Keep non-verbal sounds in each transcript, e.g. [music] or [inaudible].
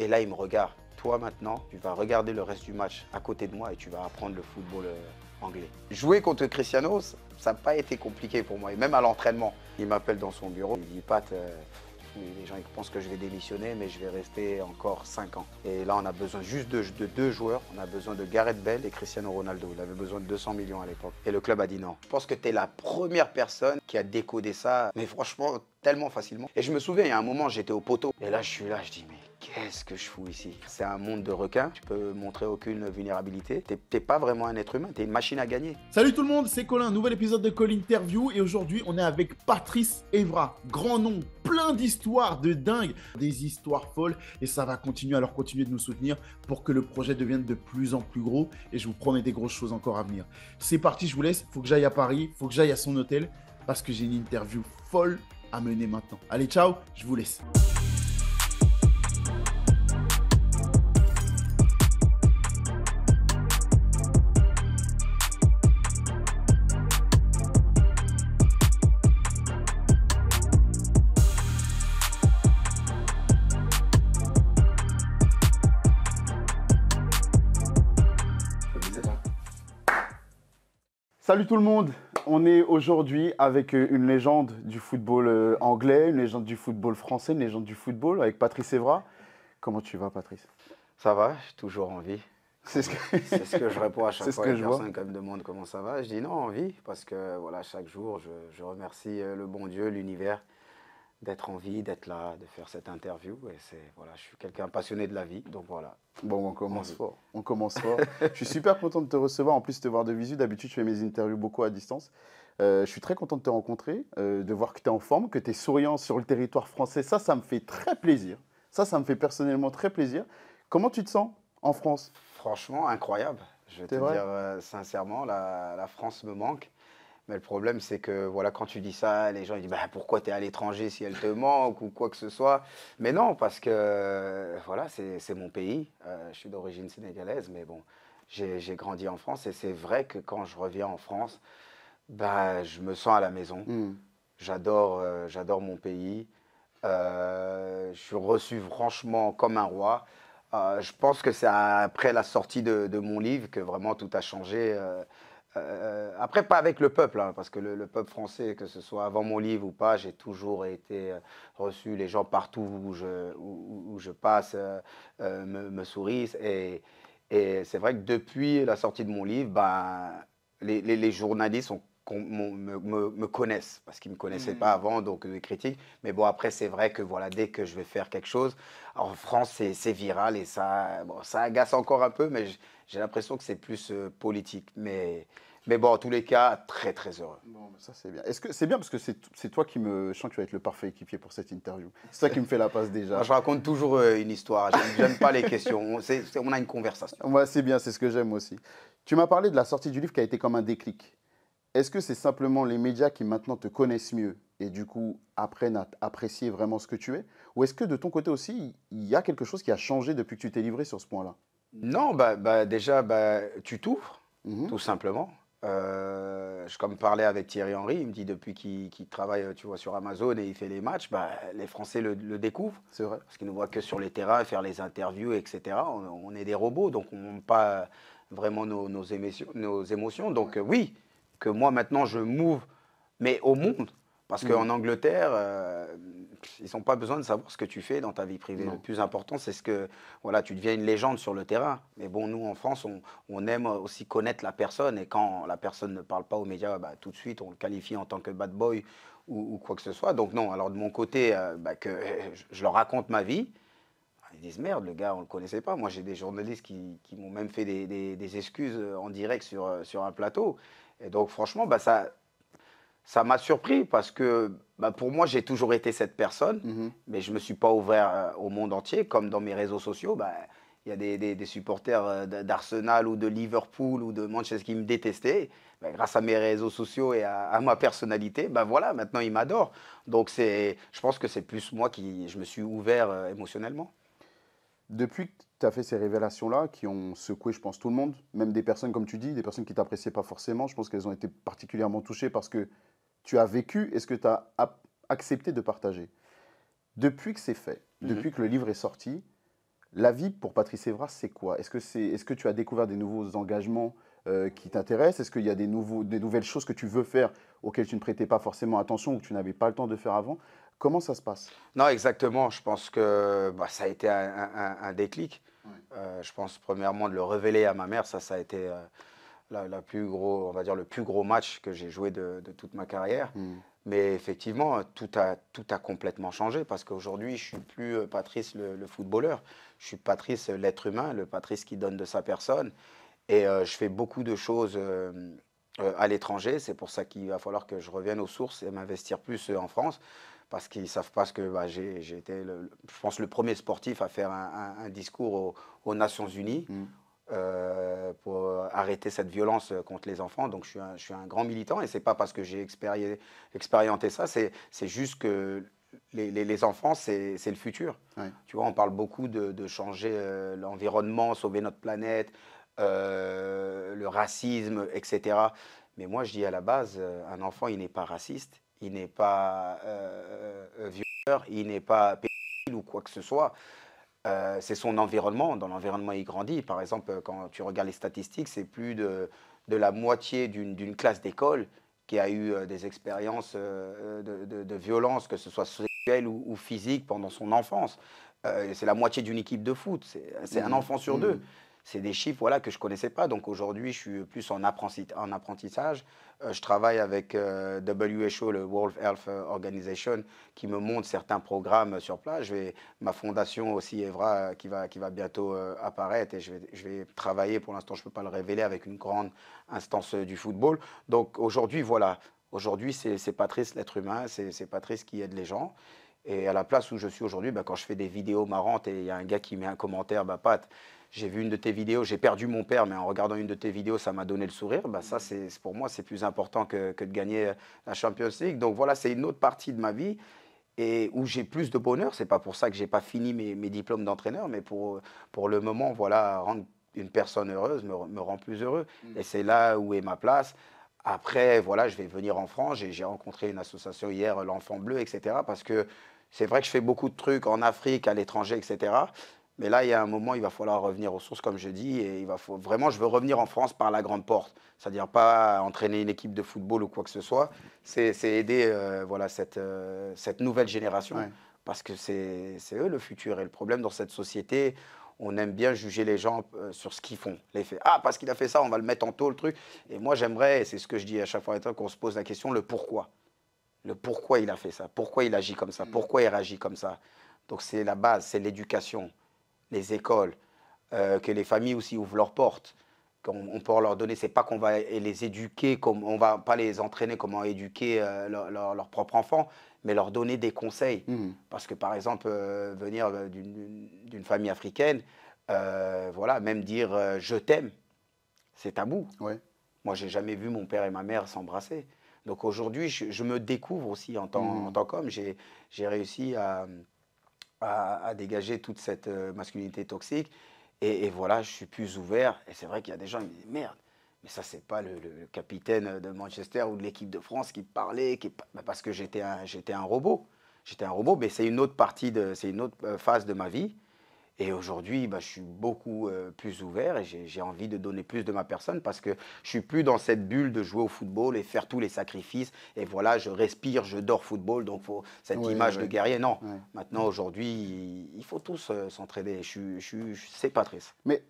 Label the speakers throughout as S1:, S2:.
S1: Et là, il me regarde. Toi, maintenant, tu vas regarder le reste du match à côté de moi et tu vas apprendre le football euh, anglais. Jouer contre Cristiano, ça n'a pas été compliqué pour moi. Et même à l'entraînement, il m'appelle dans son bureau. Il dit, Pat, euh, les gens ils pensent que je vais démissionner, mais je vais rester encore 5 ans. Et là, on a besoin juste de, de deux joueurs. On a besoin de Gareth Bell et Cristiano Ronaldo. Il avait besoin de 200 millions à l'époque. Et le club a dit non. Je pense que tu es la première personne qui a décodé ça, mais franchement, tellement facilement. Et je me souviens, il y a un moment, j'étais au poteau. Et là, je suis là, je dis, mais qu'est-ce que je fous ici C'est un monde de requins, tu peux montrer aucune vulnérabilité. T'es pas vraiment un être humain, t'es une machine à gagner.
S2: Salut tout le monde, c'est Colin, nouvel épisode de Colin Interview et aujourd'hui on est avec Patrice Evra, grand nom, plein d'histoires de dingue, des histoires folles et ça va continuer, alors continuer de nous soutenir pour que le projet devienne de plus en plus gros et je vous promets des grosses choses encore à venir. C'est parti, je vous laisse, faut que j'aille à Paris, faut que j'aille à son hôtel parce que j'ai une interview folle à mener maintenant. Allez, ciao, je vous laisse. Salut tout le monde, on est aujourd'hui avec euh, une légende du football euh, anglais, une légende du football français, une légende du football avec Patrice Evra. Comment tu
S1: vas Patrice Ça va, j'ai toujours envie. vie. C'est ce, que... je réponds à [laughs] chaque fois que les me demande comment ça va. Je dis non, envie, parce que voilà, chaque jour, je remercie euh, le bon Dieu, l'univers, d'être en vie, d'être là, de faire cette interview. Et c'est voilà, je suis quelqu'un passionné de la vie, donc voilà.
S2: Bon, on commence fort. On commence fort. je suis super content de te recevoir, en plus de te voir de visu. D'habitude, je fais mes interviews beaucoup à distance. Euh, je suis très content de te rencontrer, euh, de voir que tu es en forme, que tu es souriant sur le territoire français. Ça, ça me fait très plaisir. Ça, ça me fait personnellement très
S1: plaisir. Comment tu te sens en France Franchement, incroyable. Je vais te dire euh, sincèrement, la France me manque. Mais le problème, c'est que voilà, quand tu dis ça, les gens ils disent bah, pourquoi tu es à l'étranger si elle te manque ou quoi que ce soit. Mais non, parce que voilà, c'est mon pays. Euh, je suis d'origine sénégalaise, mais bon, j'ai grandi en France et c'est vrai que quand je reviens en France, bah, je me sens à la maison. Hmm. Euh, j'adore mon pays. Euh, je suis reçu franchement comme un roi. je pense que c'est après la sortie de, de, mon livre que vraiment tout a changé. Euh, après, pas avec le peuple, hein, parce que le, peuple français, que ce soit avant mon livre ou pas, j'ai toujours été euh, reçu. Les gens partout où je, où, je passe euh, me, me, Et, et c'est vrai que depuis la sortie de mon livre, ben, les, journalistes me, connaissent, parce qu'ils ne me connaissaient mmh. pas avant, donc des critiques. Mais bon, après, c'est vrai que voilà, dès que je vais faire quelque chose, en France, c'est viral et ça, ça agace encore un peu, mais j'ai l'impression que c'est plus euh, politique, mais, mais bon, en tous les cas, très très heureux. Bon, ça c'est bien. Est-ce que c'est bien parce que c'est toi qui
S2: me. Je sens que tu vas être le parfait équipier pour cette interview. C'est toi qui me fait la passe déjà. je raconte toujours euh, une histoire. J'aime pas les questions. On, a une conversation. Moi, c'est bien, c'est ce que j'aime aussi. Tu m'as parlé de la sortie du livre qui a été comme un déclic. Est-ce que c'est simplement les médias qui maintenant te connaissent mieux et du coup apprennent à apprécier vraiment ce que tu es Ou est-ce que de ton côté aussi, il y a quelque chose qui a
S1: changé depuis que tu t'es livré sur ce point-là non, bah, bah, déjà, bah, tu t'ouvres, mmh tout simplement. Euh, je comme parlais avec Thierry Henry, il me dit depuis qu'il travaille tu vois, sur Amazon et il fait les matchs, bah, les Français le, découvrent. C'est vrai. Parce qu'ils ne voient que sur les terrains, faire les interviews, etc. On, est des robots, donc on n'a pas vraiment nos, émotions, Donc oui, que moi maintenant je m'ouvre, mais au monde. Parce mm. qu'en Angleterre, euh, ils n'ont pas besoin de savoir ce que tu fais dans ta vie privée. Le plus important, c'est ce que voilà, tu deviens une légende sur le terrain. Mais bon, nous, en France, on, aime aussi connaître la personne. Et quand la personne ne parle pas aux médias, bah, tout de suite, on le qualifie en tant que bad boy ou, quoi que ce soit. Donc non, alors de mon côté, euh, bah, que je, leur raconte ma vie. Bah, ils disent merde, le gars, on le connaissait pas. Moi, j'ai des journalistes qui, m'ont même fait des, des, excuses en direct sur, euh, sur un plateau. Et donc, franchement, bah, ça, ça m'a surpris parce que bah, pour moi, j'ai toujours été cette personne, mhm. mais je ne me suis pas ouvert euh, au monde entier, comme dans mes réseaux sociaux. Bah, il y a des, supporters euh, d'Arsenal ou de Liverpool ou de Manchester qui me détestaient. Bah, grâce à mes réseaux sociaux et à, ma personnalité, ben voilà, maintenant ils m'adorent. Donc je pense que c'est plus moi qui je me suis ouvert euh, émotionnellement.
S2: Depuis tu as fait ces révélations-là qui ont secoué, je pense, tout le monde, même des personnes, comme tu dis, des personnes qui t'appréciaient pas forcément. Je pense qu'elles ont été particulièrement touchées parce que tu as vécu et ce que tu as accepté de partager. Depuis que c'est fait, mhm. depuis que le livre est sorti, la vie pour Patrice Evra, c'est quoi Est-ce que, est, que tu as découvert des nouveaux engagements euh, qui t'intéressent Est-ce qu'il y a des, nouveaux, des nouvelles choses que tu veux faire auxquelles tu ne prêtais pas forcément attention ou que tu n'avais pas le temps de faire avant Comment ça se passe
S1: Non, exactement. Je pense que bah, ça a été un déclic. Euh, je pense premièrement de le révéler à ma mère, ça, ça a été euh, la, plus gros, on va dire le plus gros match que j'ai joué de, toute ma carrière. Hmm. Mais effectivement, tout a, tout a complètement changé parce qu'aujourd'hui, je suis plus euh, Patrice le, footballeur, je suis Patrice l'être humain, le Patrice qui donne de sa personne. Et je fais beaucoup de choses à l'étranger. C'est pour ça qu'il va falloir que je revienne aux sources et m'investir plus en France parce qu'ils ne savent pas ce que bah, j'ai été, je pense, le premier sportif à faire un, discours aux, Nations Unies mm. euh, pour euh, arrêter cette violence contre les enfants. Donc je suis un, grand militant et ce n'est pas parce que j'ai expérimenté ça, c'est juste que les, enfants, c'est le futur. Tu vois, on parle beaucoup de, changer euh, l'environnement, sauver notre planète, le racisme, etc. Mais moi, je dis à la base, un enfant, il n'est pas raciste, il n'est pas euh, euh, violeur, il n'est pas pédophile ou quoi que ce soit. Euh, c'est son environnement. Dans l'environnement, il grandit. Par exemple, quand tu regardes les statistiques, c'est plus de, la moitié d'une classe d'école qui a eu euh, des expériences de, violence, que ce soit sexuelle ou, physique, pendant son enfance. c'est la moitié d'une équipe de foot. C'est un mmh. enfant sur mmh. deux c'est des chiffres voilà, que je ne connaissais pas. Donc aujourd'hui, je suis plus en, apprentissage. Euh, je travaille avec euh, WHO, le World Health Organization, qui me montre certains programmes sur place. ma fondation aussi, Evra, qui va, bientôt euh, apparaître, et je vais, travailler, pour l'instant, je ne peux pas le révéler, avec une grande instance du football. Donc aujourd'hui, voilà. Aujourd'hui, c'est Patrice, l'être humain, c'est Patrice qui aide les gens. Et à la place où je suis aujourd'hui, bah, quand je fais des vidéos marrantes et il y a un gars qui met un commentaire, bah, Pat, j'ai vu une de tes vidéos, j'ai perdu mon père, mais en regardant une de tes vidéos, ça m'a donné le sourire. Bah, ça, c'est pour moi, c'est plus important que, de gagner euh, la Champions League. Donc voilà, c'est une autre partie de ma vie et où j'ai plus de bonheur. C'est pas pour ça que j'ai pas fini mes, diplômes d'entraîneur, mais pour, pour le moment, voilà, rendre une personne heureuse me rend plus heureux. Mm. Et c'est là où est ma place. Après, voilà, je vais venir en France. J'ai rencontré une association hier, euh, l'Enfant Bleu, etc. Parce que c'est vrai que je fais beaucoup de trucs en Afrique, à l'étranger, etc. Mais là, il y a un moment, il va falloir revenir aux sources, comme je dis. Et il va Vraiment, je veux revenir en France par la grande porte. C'est-à-dire pas entraîner une équipe de football ou quoi que ce soit. C'est aider euh, voilà, euh, cette, nouvelle génération. Parce que c'est eux le futur. Et le problème dans cette société, on aime bien juger les gens euh, sur ce qu'ils font. Les faits. Ah, parce qu'il a fait ça, on va le mettre en taux, le truc. Et moi, j'aimerais, c'est ce que je dis à chaque fois qu'on se pose la question, le pourquoi. Le pourquoi il a fait ça, pourquoi il agit comme ça, mm. pourquoi il réagit comme ça. Donc c'est la base, c'est l'éducation, les écoles, euh, que les familles aussi ouvrent leurs portes, qu'on on peut leur donner. C'est pas qu'on va les éduquer, comme, on va pas les entraîner comment éduquer euh, leur, leur propre enfant, mais leur donner des conseils. Mhm. Parce que par exemple, euh, venir euh, d'une famille africaine, euh, voilà, même dire je t'aime, c'est tabou. Ouais. Moi, j'ai jamais vu mon père et ma mère s'embrasser. Donc aujourd'hui, je, me découvre aussi en tant, mhm. qu'homme. J'ai réussi à, dégager toute cette masculinité toxique. Et, voilà, je suis plus ouvert. Et c'est vrai qu'il y a des gens qui me disent merde mais ça, c'est pas le, capitaine de Manchester ou de l'équipe de France qui parlait, qui, bah, parce que j'étais un, j'étais un robot. J'étais un robot, mais c'est une autre partie, de, c'est une autre euh, phase de ma vie. Et aujourd'hui, bah, je suis beaucoup euh, plus ouvert et j'ai, envie de donner plus de ma personne parce que je suis plus dans cette bulle de jouer au football et faire tous les sacrifices. Et voilà, je respire, je dors football, donc faut cette image de guerrier. Non, maintenant, aujourd'hui, il faut tous euh, s'entraider. Je, je, je, c'est Patrice.
S2: Mais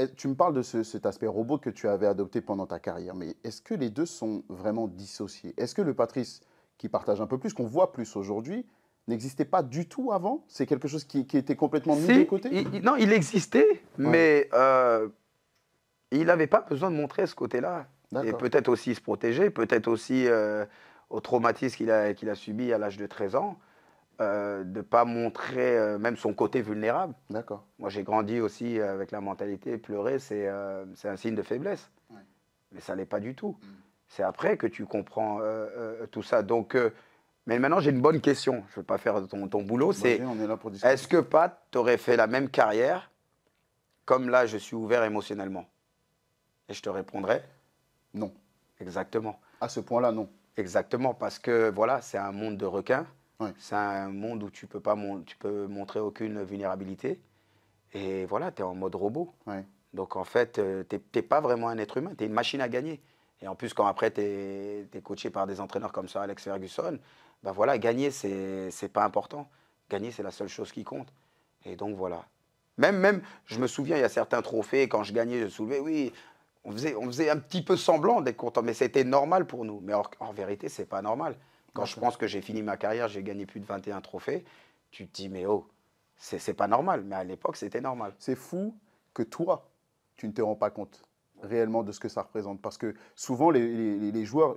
S2: eh, tu me parles de cet aspect robot que tu avais adopté pendant ta carrière, mais est-ce que les deux sont vraiment dissociés Est-ce que le Patrice qui partage un peu plus, qu'on voit plus aujourd'hui, n'existait pas du tout avant C'est quelque chose qui, était complètement mis de côté
S1: Non, il existait, mais euh, il n'avait pas besoin de montrer ce côté-là. Et peut-être aussi se protéger, peut-être aussi euh, au traumatisme qu'il a, qu'il a subi à l'âge de 13 ans. Euh, de ne pas montrer euh, même son côté vulnérable. D'accord. Moi, j'ai grandi aussi euh, avec la mentalité pleurer, c'est un signe de faiblesse. Mais ça l'est pas du tout. Mm. C'est après que tu comprends tout ça. Donc, mais maintenant, j'ai une bonne question. Je ne veux pas faire ton, ton boulot. C'est est-ce que Pat t'aurais fait la même carrière comme là, je suis ouvert émotionnellement Et je te répondrai non. Exactement. À ce point-là, non. Exactement, parce que voilà, c'est un monde de requins. C'est un monde où tu peux peux montrer aucune vulnérabilité. Et voilà, tu es en mode robot. Donc en fait, euh, tu n'es pas vraiment un être humain, tu es une machine à gagner. Et en plus, quand après, tu es, coaché par des entraîneurs comme ça, Alex Ferguson, ben voilà, gagner, c'est pas important. Gagner, c'est la seule chose qui compte. Et donc voilà. Même, même, je me souviens, il y a certains trophées, quand je gagnais, je soulevais, oui, on faisait, on faisait un petit peu semblant d'être content, mais c'était normal pour nous. Mais en, en vérité, c'est pas normal. Quand je pense que j'ai fini ma carrière, j'ai gagné plus de 21 trophées, tu te dis, mais oh, c'est pas normal. Mais à l'époque, c'était normal. C'est fou que toi, tu ne te rends pas compte réellement de ce que ça représente. Parce que
S2: souvent, les, joueurs,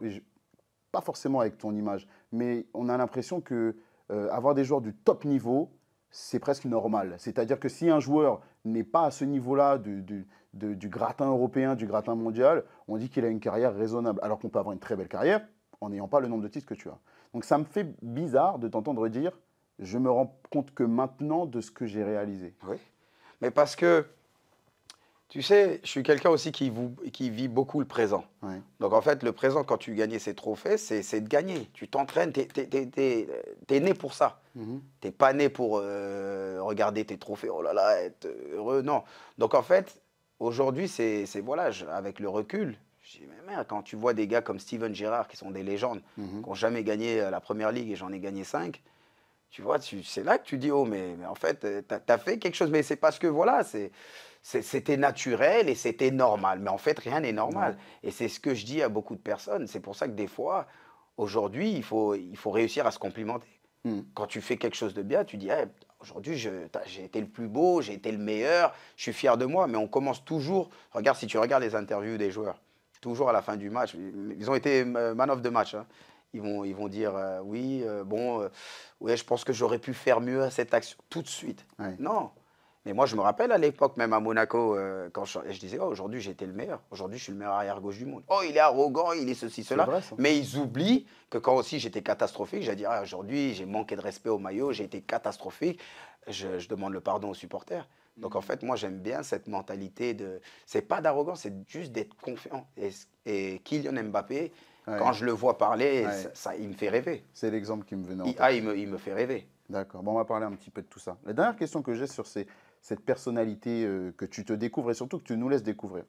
S2: pas forcément avec ton image, mais on a l'impression que euh, avoir des joueurs du top niveau, c'est presque normal. C'est-à-dire que si un joueur n'est pas à ce niveau-là du, du, gratin européen, du gratin mondial, on dit qu'il a une carrière raisonnable. Alors qu'on peut avoir une très belle carrière, en n'ayant pas le nombre de titres que tu as. Donc ça me fait bizarre
S1: de t'entendre dire je me rends compte que maintenant de ce que j'ai réalisé. Oui. Mais parce que, tu sais, je suis quelqu'un aussi qui, qui, vit beaucoup le présent. Donc en fait, le présent, quand tu gagnais ces trophées, c'est de gagner. Tu t'entraînes, tu es, né pour ça. Mhm. Tu n'es pas né pour euh, regarder tes trophées, oh là là, être heureux, non. Donc en fait, aujourd'hui, c'est, voilà, avec le recul, je mais quand tu vois des gars comme Steven Gerrard, qui sont des légendes, mhm. qui n'ont jamais gagné euh, la première ligue et j'en ai gagné cinq, tu vois, c'est là que tu dis, oh, mais, en fait, euh, tu as, fait quelque chose, mais c'est parce que voilà, c'était naturel et c'était normal. Mais en fait, rien n'est normal. Et c'est ce que je dis à beaucoup de personnes. C'est pour ça que des fois, aujourd'hui, il faut, il faut réussir à se complimenter. Mm. Quand tu fais quelque chose de bien, tu dis, aujourd'hui, j'ai été le plus beau, j'ai été le meilleur, je suis fier de moi. Mais on commence toujours. Regarde, si tu regardes les interviews des joueurs, toujours à la fin du match, ils ont été euh, man of the match. Hein. Ils vont, ils vont dire euh, oui, euh, bon, ouais, je pense que j'aurais pu faire mieux à cette action tout de suite. Non. Mais moi, je me rappelle à l'époque, même à Monaco, quand je, disais oh, aujourd'hui j'étais le meilleur, aujourd'hui je suis le meilleur arrière-gauche du monde. Oh, il est arrogant, il est ceci, cela. Mais ils oublient que quand aussi j'étais catastrophique, j'ai dit ah, aujourd'hui j'ai manqué de respect au maillot, j'ai été catastrophique, je, je demande le pardon aux supporters. Donc en mhm. fait, moi j'aime bien cette mentalité de. C'est pas d'arrogance, c'est juste d'être confiant. Et, Kylian Mbappé, quand je le vois parler, ça, il me fait rêver. C'est l'exemple qui me venait en tête. Ah,
S2: il me, fait rêver. D'accord. Bon, on va parler un petit peu de tout ça. La dernière question que j'ai sur cette personnalité euh, que tu te découvres et surtout que tu nous laisses découvrir.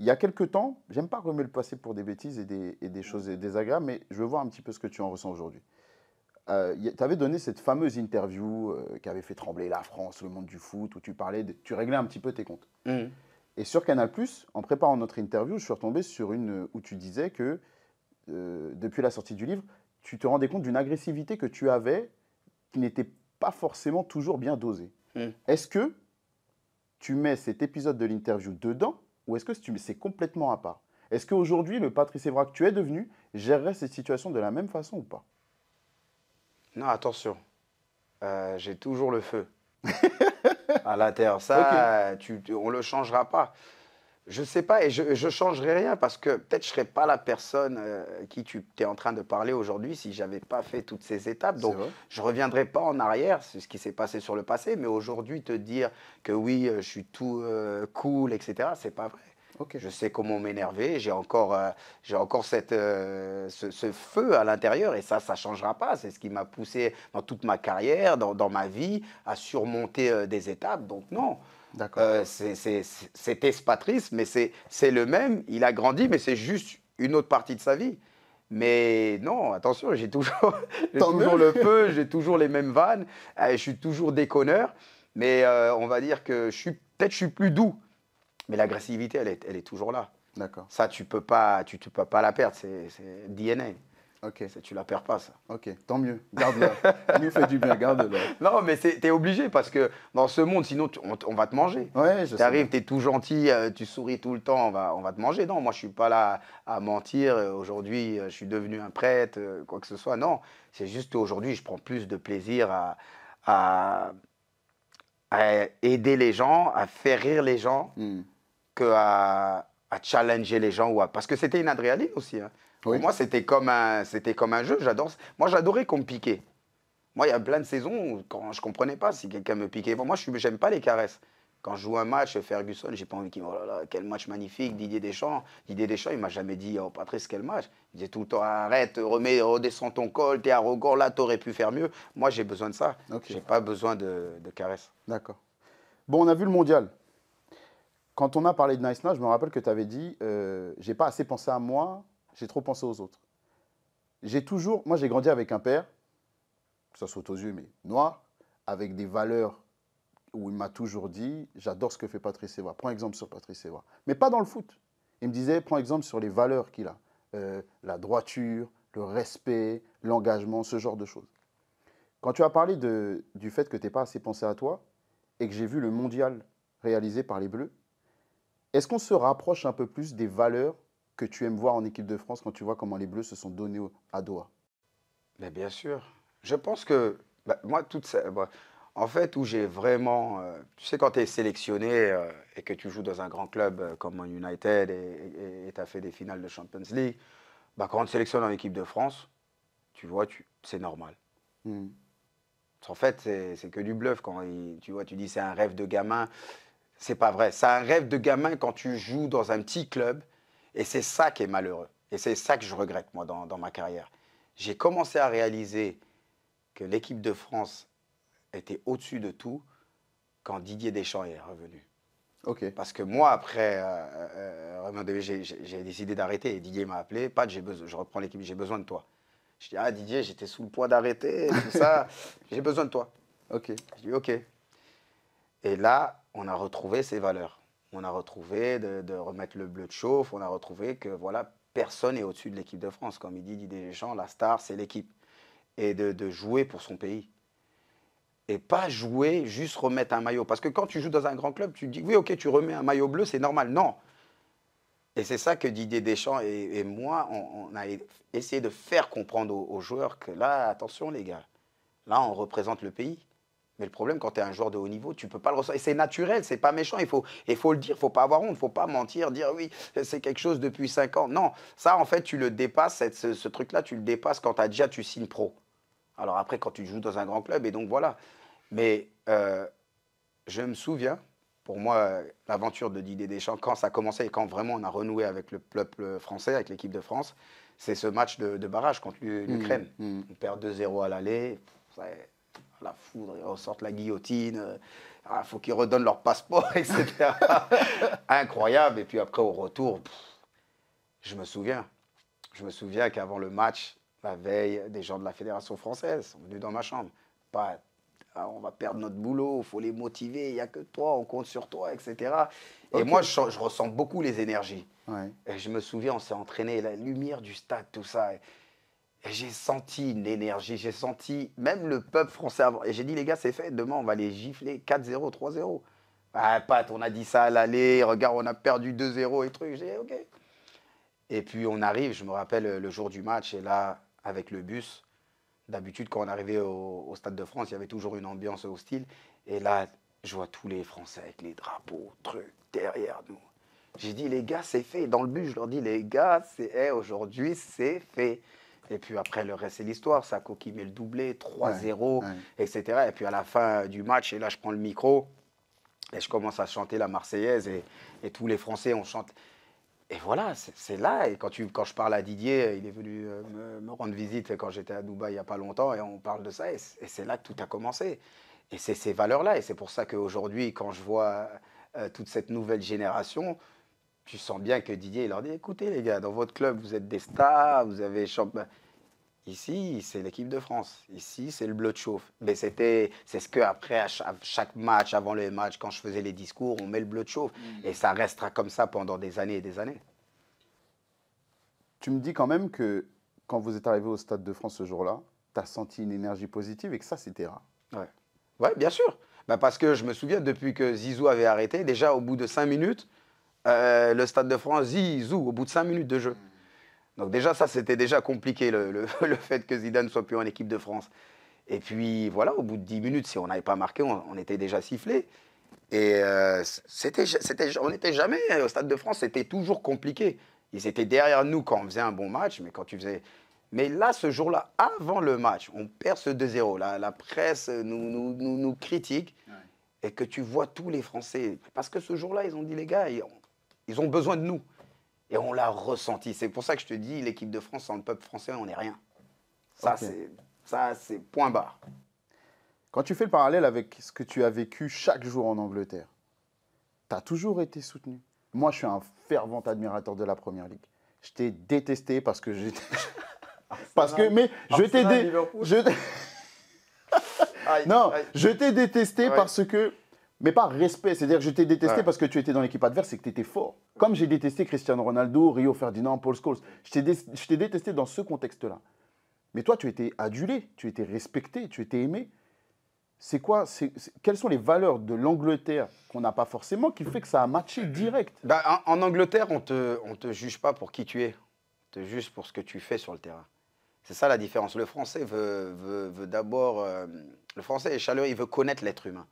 S2: Il y a quelques temps, j'aime pas remuer le passé pour des bêtises et des, et des mm. choses désagréables, mais je veux voir un petit peu ce que tu en ressens aujourd'hui. Euh, tu avais donné cette fameuse interview euh, qui avait fait trembler la France, le monde du foot, où tu parlais, tu réglais un petit peu tes comptes. Mm. Et sur Canal+, en préparant notre interview, je suis retombé sur une où tu disais que euh, depuis la sortie du livre, tu te rendais compte d'une agressivité que tu avais qui n'était pas forcément toujours bien dosée. Mm. Est-ce que tu mets cet épisode de l'interview dedans ou est-ce que tu c'est complètement à part Est-ce qu'aujourd'hui, le Patrice Evra que tu es devenu gérerait cette situation de la même façon ou pas
S1: non, attention. Euh, j'ai toujours le feu [laughs] à l'intérieur. Ça, on ne le changera pas. Je ne sais pas et je ne changerai rien parce que peut-être je ne serais pas la personne euh, qui tu es en train de parler aujourd'hui si je n'avais pas fait toutes ces étapes. Donc, je ne reviendrai pas en arrière, c'est ce qui s'est passé sur le passé. Mais aujourd'hui, te dire que oui, euh, je suis tout cool, etc., ce n'est pas vrai. Je sais comment m'énerver, j'ai encore, euh, j'ai encore cette, euh, ce, feu à l'intérieur et ça, ça ne changera pas. C'est ce qui m'a poussé dans toute ma carrière, dans, ma vie, à surmonter euh, des étapes. Donc non, c'est espatrice, mais c'est le même. Il a grandi, mais c'est juste une autre partie de sa vie. Mais non, attention, j'ai toujours, [laughs] toujours le feu, j'ai toujours les mêmes vannes, je suis toujours déconneur, mais on va dire que je peut-être je suis plus doux. Mais l'agressivité, elle est, elle est toujours là. D'accord. Ça, tu peux pas, tu, peux pas la perdre. C'est, c'est DNA. Ok. C'est, tu la perds pas, ça. Ok, tant mieux. Garde-la. [laughs] nous fait du bien, garde-la. Non, mais tu es obligé parce que dans ce monde, sinon, on, va te manger. Ouais, je T'arrives, tu es tout gentil, euh, tu souris tout le temps, on va, on va te manger. Non, moi, je suis pas là à mentir. Euh, aujourd'hui, euh, je suis devenu un prêtre, quoi que ce soit. Non, c'est juste aujourd'hui, je prends plus de plaisir à, à, à aider les gens, à faire rire les gens. Hmm à challenger les gens ou parce que c'était une adrénaline aussi. Hein. Pour moi, c'était comme un, c'était comme un jeu. J'adore. Moi, j'adorais qu'on me piquait. Moi, il y a plein de saisons quand je comprenais pas si quelqu'un me piquait. moi, je j'aime pas les caresses. Quand je joue un match, Ferguson, j'ai pas envie qu'il me oh quel match magnifique, Didier Deschamps. Didier Deschamps, il m'a jamais dit, oh Patrice, quel match. Il disait tout le temps, arrête, remets, redescends ton col, t'es arrogant, là, t'aurais pu faire mieux. Moi, j'ai besoin de ça. J'ai pas besoin de caresses. D'accord. Bon, on a
S2: vu le mondial. Quand on a parlé de Nice Now, je me rappelle que tu avais dit euh, j'ai pas assez pensé à moi, j'ai trop pensé aux autres. J'ai toujours, moi j'ai grandi avec un père, ça saute aux yeux, mais noir, avec des valeurs où il m'a toujours dit j'adore ce que fait Patrice Evra. Prends exemple sur Patrice Evra, mais pas dans le foot. Il me disait prends exemple sur les valeurs qu'il a, euh, la droiture, le respect, l'engagement, ce genre de choses. Quand tu as parlé de, du fait que tu n'es pas assez pensé à toi et que j'ai vu le mondial réalisé par les Bleus, est-ce qu'on se rapproche un peu plus des valeurs que tu
S1: aimes voir en équipe de France quand tu vois comment les Bleus se sont donnés à Doha Mais Bien sûr. Je pense que bah, moi, toute ça, bah, en fait, où j'ai vraiment. Euh, tu sais, quand tu es sélectionné euh, et que tu joues dans un grand club euh, comme United et tu as fait des finales de Champions League, bah, quand on te sélectionne en équipe de France, tu vois, c'est normal. Hmm. En fait, c'est que du bluff quand tu vois, tu dis c'est un rêve de gamin. C'est pas vrai. C'est un rêve de gamin quand tu joues dans un petit club. Et c'est ça qui est malheureux. Et c'est ça que je regrette, moi, dans, ma carrière. J'ai commencé à réaliser que l'équipe de France était au-dessus de tout quand Didier Deschamps est revenu. Ok. Parce que moi, après euh, euh, j'ai décidé d'arrêter. Et Didier m'a appelé. j'ai besoin, je reprends l'équipe, j'ai besoin de toi. Je dis, ah Didier, j'étais sous le poids d'arrêter, ça. [laughs] j'ai besoin de toi. Ok. Je dis, ok. Et là, on a retrouvé ses valeurs. On a retrouvé de, remettre le bleu de chauffe, on a retrouvé que voilà, personne n'est au-dessus de l'équipe de France. Comme il dit Didier Deschamps, la star, c'est l'équipe. Et de, jouer pour son pays et pas jouer, juste remettre un maillot. Parce que quand tu joues dans un grand club, tu dis oui, ok, tu remets un maillot bleu, c'est normal. Non. Et c'est ça que Didier Deschamps et, moi, on, a essayé de faire comprendre aux, aux, joueurs que là, attention les gars, là, on représente le pays. Mais le problème, quand tu es un joueur de haut niveau, tu ne peux pas le ressentir. Et c'est naturel, c'est pas méchant. Il faut, il faut le dire, il faut pas avoir honte, il ne faut pas mentir, dire oui, c'est quelque chose depuis 5 ans. Non, ça, en fait, tu le dépasses, ce, truc-là, tu le dépasses quand as, déjà tu signes pro. Alors après, quand tu joues dans un grand club, et donc voilà. Mais euh, je me souviens, pour moi, l'aventure de Didier Deschamps, quand ça a commencé et quand vraiment on a renoué avec le peuple français, avec l'équipe de France, c'est ce match de, barrage contre mmh, l'Ukraine. Mmh. On perd 2-0 à l'aller la foudre, ils ressortent la guillotine, il euh, ah, faut qu'ils redonnent leur passeport, [laughs] etc. Incroyable. Et puis après, au retour, je me souviens, je me souviens qu'avant le match, la veille, des gens de la Fédération française sont venus dans ma chambre. Pas, ah, on va perdre notre boulot, il faut les motiver, il n'y a que toi, on compte sur toi, etc. Et moi, je, je, ressens beaucoup les énergies. Et je me souviens, on s'est entraîné, la lumière du stade, tout ça. Et, et j'ai senti l'énergie, j'ai senti même le peuple français avant. Et j'ai dit, les gars, c'est fait, demain, on va les gifler 4-0, 3-0. Ah, Pat, on a dit ça à l'aller, regarde, on a perdu 2-0 et truc. J'ai dit, OK. Et puis, on arrive, je me rappelle le jour du match, et là, avec le bus, d'habitude, quand on arrivait au, Stade de France, il y avait toujours une ambiance hostile. Et là, je vois tous les Français avec les drapeaux, trucs, derrière nous. J'ai dit, les gars, c'est fait. Dans le bus, je leur dis, les gars, c'est aujourd'hui, c'est fait. Et puis après, le reste, c'est l'histoire. Sako qui met le doublé, 3-0, etc. Et puis à la fin du match, et là, je prends le micro et je commence à chanter la Marseillaise et, tous les Français, on chante. Et voilà, c'est là. Et quand, quand je parle à Didier, il est venu euh, me, rendre visite quand j'étais à Dubaï il n'y a pas longtemps et on parle de ça. Et c'est là que tout a commencé. Et c'est ces valeurs-là. Et c'est pour ça qu'aujourd'hui, quand je vois euh, toute cette nouvelle génération, tu sens bien que Didier il leur dit écoutez les gars, dans votre club vous êtes des stars, vous avez champion. Bah, ici, c'est l'équipe de France. Ici, c'est le bleu de chauffe. Mais c'était, c'est ce que après à chaque match, avant les matchs, quand je faisais les discours, on met le bleu de chauffe. Mm. Et ça restera comme ça pendant des années et des années.
S2: Tu me dis quand même que quand vous êtes arrivé au Stade de France ce jour-là, tu as senti une énergie
S1: positive et que ça, c'était rare. Ouais. ouais, bien sûr. Bah, parce que je me souviens, depuis que Zizou avait arrêté, déjà au bout de cinq minutes, euh, le Stade de France, zizou, au bout de 5 minutes de jeu. Hmm. Donc déjà, ça, c'était déjà compliqué, [laughs] le, fait que Zidane soit plus en équipe de France. Et puis voilà, au bout de 10 minutes, si on n'avait pas marqué, on, était déjà sifflé. Et euh, c'était, on n'était jamais euh, au Stade de France, c'était toujours compliqué. Ils étaient derrière nous quand on faisait un bon match, mais quand tu faisais... Mais là, ce jour-là, avant le match, on perd ce 2-0. La, presse nous, critique. Et que tu vois tous les Français. Parce que ce jour-là, ils ont dit, les gars, ils ont besoin de nous. Et on l'a ressenti. C'est pour ça que je te dis, l'équipe de France, sans le peuple français, on n'est rien. Ça, c'est ça c'est
S2: point barre. Quand tu fais le parallèle avec ce que tu as vécu chaque jour en Angleterre, tu as toujours été soutenu. Moi, je suis un fervent admirateur de la Première Ligue. Je t'ai détesté parce que j'étais...
S1: [laughs] parce que... Mais je t'ai... Dé... Je...
S2: [laughs] non, je t'ai détesté parce que mais pas respect. C'est-à-dire, je t'ai détesté parce que tu étais dans l'équipe adverse et que tu étais fort. Comme j'ai détesté Cristiano Ronaldo, Rio Ferdinand, Paul Scholes. Je t'ai détesté dans ce contexte-là. Mais toi, tu étais adulé, tu étais respecté, tu étais aimé. C'est quoi Quelles sont les valeurs de l'Angleterre qu'on n'a pas
S1: forcément qui fait que ça a matché mm-hmm. direct bah, en, Angleterre, on te, on te juge pas pour qui tu es. On te juge pour ce que tu fais sur le terrain. C'est ça la différence. Le français veut, veut, d'abord. Euh, le français est chaleureux, il veut connaître l'être humain.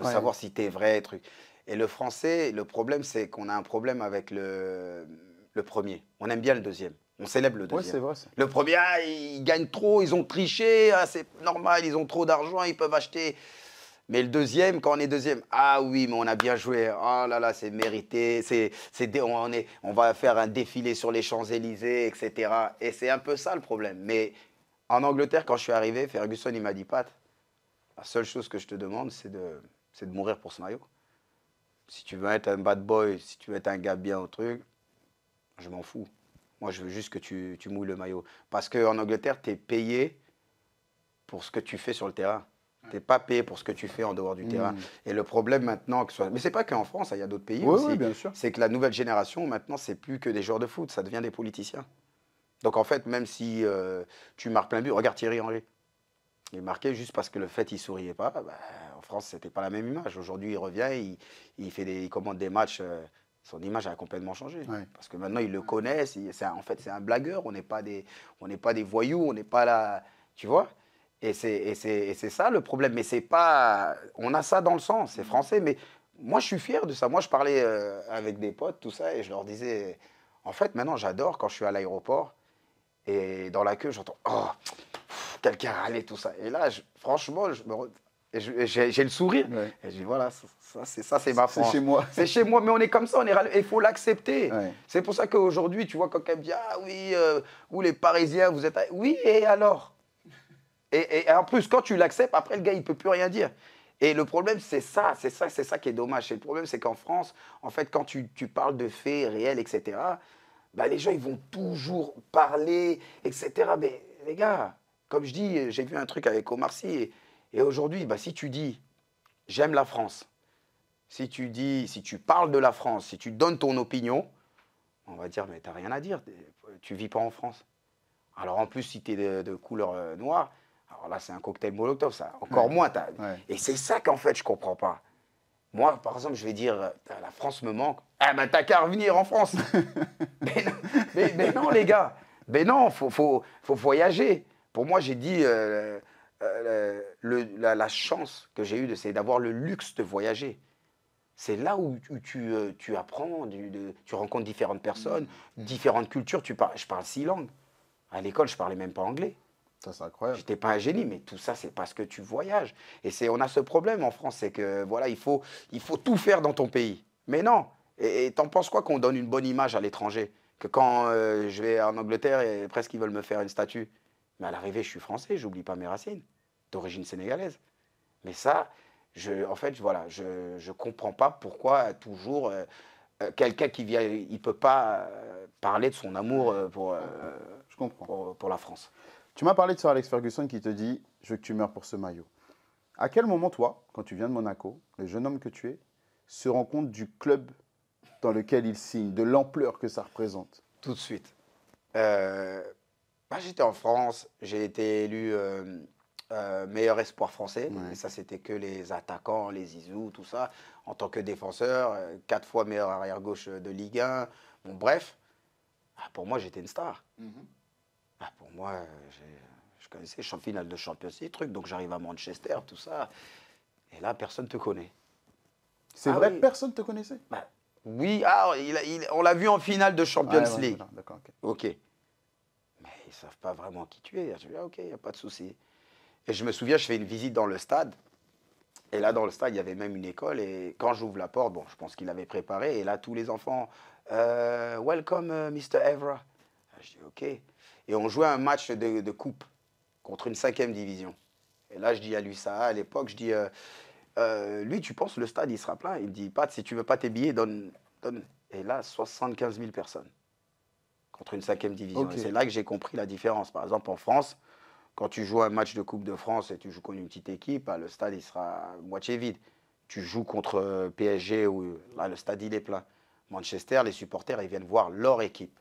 S1: Il veut savoir si tu es vrai, truc. Et le français, le problème, c'est qu'on a un problème avec le, le premier. On aime bien le deuxième. On célèbre le deuxième. vrai, le premier, il ah, ils gagnent trop, ils ont triché, ah, c'est normal, ils ont trop d'argent, ils peuvent acheter. Mais le deuxième, quand on est deuxième, ah oui, mais on a bien joué. Oh là là, c'est mérité. C'est, on, est, on va faire un défilé sur les Champs-Élysées, etc. Et c'est un peu ça le problème. Mais en Angleterre, quand je suis arrivé, Ferguson, il m'a dit Pat, la seule chose que je te demande, c'est de c'est de mourir pour ce maillot. Si tu veux être un bad boy, si tu veux être un gars bien au truc, je m'en fous. Moi, je veux juste que tu, mouilles le maillot. Parce qu'en Angleterre, tu es payé pour ce que tu fais sur le terrain. Tu n'es pas payé pour ce que tu fais en dehors du terrain. Hmm. Et le problème maintenant, que ce soit... mais c'est pas qu'en France, hein, il y a d'autres pays aussi, bien sûr. c'est que la nouvelle génération, maintenant, c'est plus que des joueurs de foot, ça devient des politiciens. Donc en fait, même si euh, tu marques plein but, regarde Thierry Henry. Il marquait juste parce que le fait qu'il ne souriait pas, bah, en France, ce n'était pas la même image. Aujourd'hui, il revient, il, fait des, il commande des matchs. Euh, son image a complètement changé. Parce que maintenant, ils le connaissent. C'est en fait, c'est un blagueur. On n'est pas, des, pas des voyous. On n'est pas là. Tu vois Et c'est ça le problème. Mais c'est pas. On a ça dans le sang. C'est français. Mais moi, je suis fier de ça. Moi, je parlais euh, avec des potes, tout ça, et je leur disais. En fait, maintenant, j'adore quand je suis à l'aéroport et dans la queue, j'entends. Oh, quelqu'un râlait, tout ça. Et là, franchement, je j'ai le sourire. Et je dis, voilà, ça, c'est ma France. C'est chez moi. c'est chez moi, mais on est comme ça, on est Il faut l'accepter. C'est pour ça qu'aujourd'hui, tu vois, quand quelqu'un me dit, ah oui, euh, ou les Parisiens, vous êtes. Ah, oui, et alors et, en plus, quand tu l'acceptes, après, le gars, il ne peut plus rien dire. Et le problème, c'est ça, c'est ça, c'est ça qui est dommage. Et le problème, c'est qu'en France, en fait, quand tu, tu parles de faits réels, etc., bah, les gens, ils vont toujours parler, etc. Mais les gars, comme je dis, j'ai vu un truc avec Omar Sy. Et, aujourd'hui, bah, si tu dis j'aime la France, si tu dis, si tu parles de la France, si tu donnes ton opinion, on va dire mais t'as rien à dire, tu vis pas en France. Alors en plus, si tu es de, couleur euh, noire, alors là c'est un cocktail molotov, ça. Encore moins. Et c'est ça qu'en fait je comprends pas. Moi, par exemple, je vais dire, euh, la France me manque. Ah ben t'as qu'à revenir en France. [laughs] mais, non, non, les gars. Mais non, faut, faut, faut voyager. Pour moi, j'ai dit, euh, euh, euh, la, chance que j'ai eue, c'est d'avoir le luxe de voyager. C'est là où, tu, apprends, tu rencontres différentes personnes, différentes cultures. Tu je parle six langues. À l'école, je parlais même pas anglais. Ça, c'est incroyable. J'étais pas un génie, mais tout ça, c'est parce que tu voyages. Et c'est, on a ce problème en France, c'est que voilà, il faut, il faut tout faire dans ton pays. Mais non. Et tu en penses quoi qu'on donne une bonne image à l'étranger Que quand je vais en Angleterre, presque ils veulent me faire une statue. Mais à l'arrivée, je suis français, j'oublie pas mes racines, d'origine sénégalaise. Mais ça, je, en fait, voilà, je ne comprends pas pourquoi toujours euh, euh, quelqu'un qui vient, il peut pas euh, parler de son amour pour, je comprends. Pour, la France. Tu m'as parlé de Sir Alex Ferguson qui te dit Je veux que tu
S2: meurs pour ce maillot. À quel moment, toi, quand tu viens de Monaco, le jeune homme que tu es, se rend compte du club dans lequel il signe, de l'ampleur que ça représente Tout de suite.
S1: Bah, j'étais en France, j'ai été élu euh, euh, meilleur espoir français. ça, c'était que les attaquants, les izou, tout ça. En tant que défenseur, euh, quatre fois meilleur arrière-gauche de Ligue 1. Bon, bref, ah, pour moi, j'étais une star. Mhm. Ah, pour moi, je connaissais le finale de Champions League, truc. Donc, j'arrive à Manchester, tout ça. Et là, personne ne te connaît. C'est ah vrai personne ne te connaissait bah, Oui, on l'a vu en finale de Champions League. D'accord, ok ils savent pas vraiment qui tu es. Je dis, ah, ok, il n'y a pas de souci. Et je me souviens, je fais une visite dans le stade. Et là, dans le stade, il y avait même une école. Et quand j'ouvre la porte, bon, je pense qu'il l'avait préparé. Et là, tous les enfants, euh, Welcome, euh, Mr. Evra. Ah, je dis, OK. Et on jouait un match de, coupe contre une cinquième division. Et là, je dis à lui ça, à l'époque, je dis, euh, lui, tu penses le stade, il sera plein Il me dit, Pat, si tu veux pas tes billets, donne, donne. Et là, 75 000 personnes contre une cinquième division. c'est là que j'ai compris la différence. Par exemple, en France, quand tu joues un match de Coupe de France et tu joues contre une petite équipe, bah, le stade il sera moitié vide. Tu joues contre euh, PSG ou le stade il est plein. Manchester, les supporters ils viennent voir leur équipe.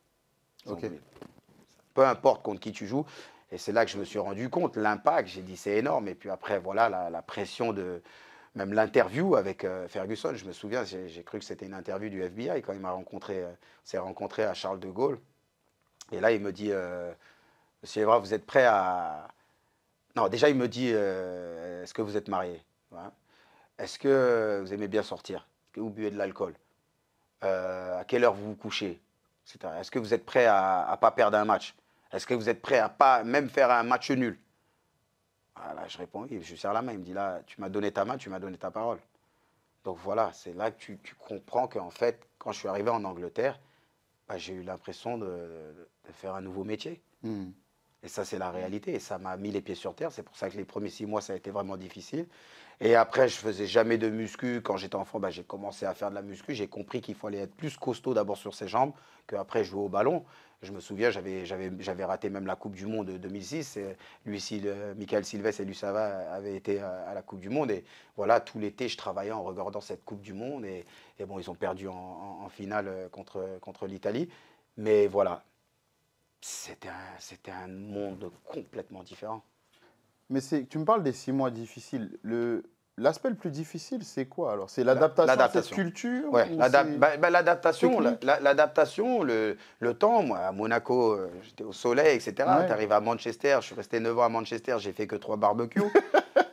S1: Peu importe contre qui tu joues. Et c'est là que je me suis rendu compte, l'impact, j'ai dit c'est énorme. Et puis après, voilà, la, pression de. Même l'interview avec euh, Ferguson, je me souviens, j'ai cru que c'était une interview du FBI quand il m'a rencontré. Euh, s'est rencontré à Charles de Gaulle. Et là, il me dit, euh, Monsieur Evra, vous êtes prêt à... Non, déjà, il me dit, euh, est-ce que vous êtes marié Est-ce que vous aimez bien sortir Est-ce que vous buvez de l'alcool euh, À quelle heure vous vous couchez Est-ce que vous êtes prêt à ne pas perdre un match Est-ce que vous êtes prêt à pas même faire un match nul Là, je réponds, oui, je serre la main. Il me dit, là, tu m'as donné ta main, tu m'as donné ta parole. Donc voilà, c'est là que tu, tu comprends qu'en fait, quand je suis arrivé en Angleterre, bah, j'ai eu l'impression de, faire un nouveau métier. Hmm. Et ça, c'est la mm. réalité. Et ça m'a mis les pieds sur terre. C'est pour ça que les premiers six mois, ça a été vraiment difficile. Et après, je faisais jamais de muscu. Quand j'étais enfant, bah, j'ai commencé à faire de la muscu. J'ai compris qu'il fallait être plus costaud d'abord sur ses jambes qu'après jouer au ballon. Je me souviens, j'avais raté même la Coupe du Monde de 2006. Euh, Michael Silves et Lusava avaient été à, la Coupe du Monde. Et voilà, tout l'été, je travaillais en regardant cette Coupe du Monde. Et, bon, ils ont perdu en, finale euh, contre, contre l'Italie. Mais voilà, c'était un, monde complètement différent. Mais tu me
S2: parles des six mois difficiles. L'aspect le plus difficile, c'est quoi alors C'est l'adaptation à cette culture bah, bah,
S1: L'adaptation, l'adaptation, le, temps. Moi, à Monaco, euh, j'étais au soleil, etc. Tu arrives à Manchester, je suis resté neuf ans à Manchester, j'ai fait que trois barbecues.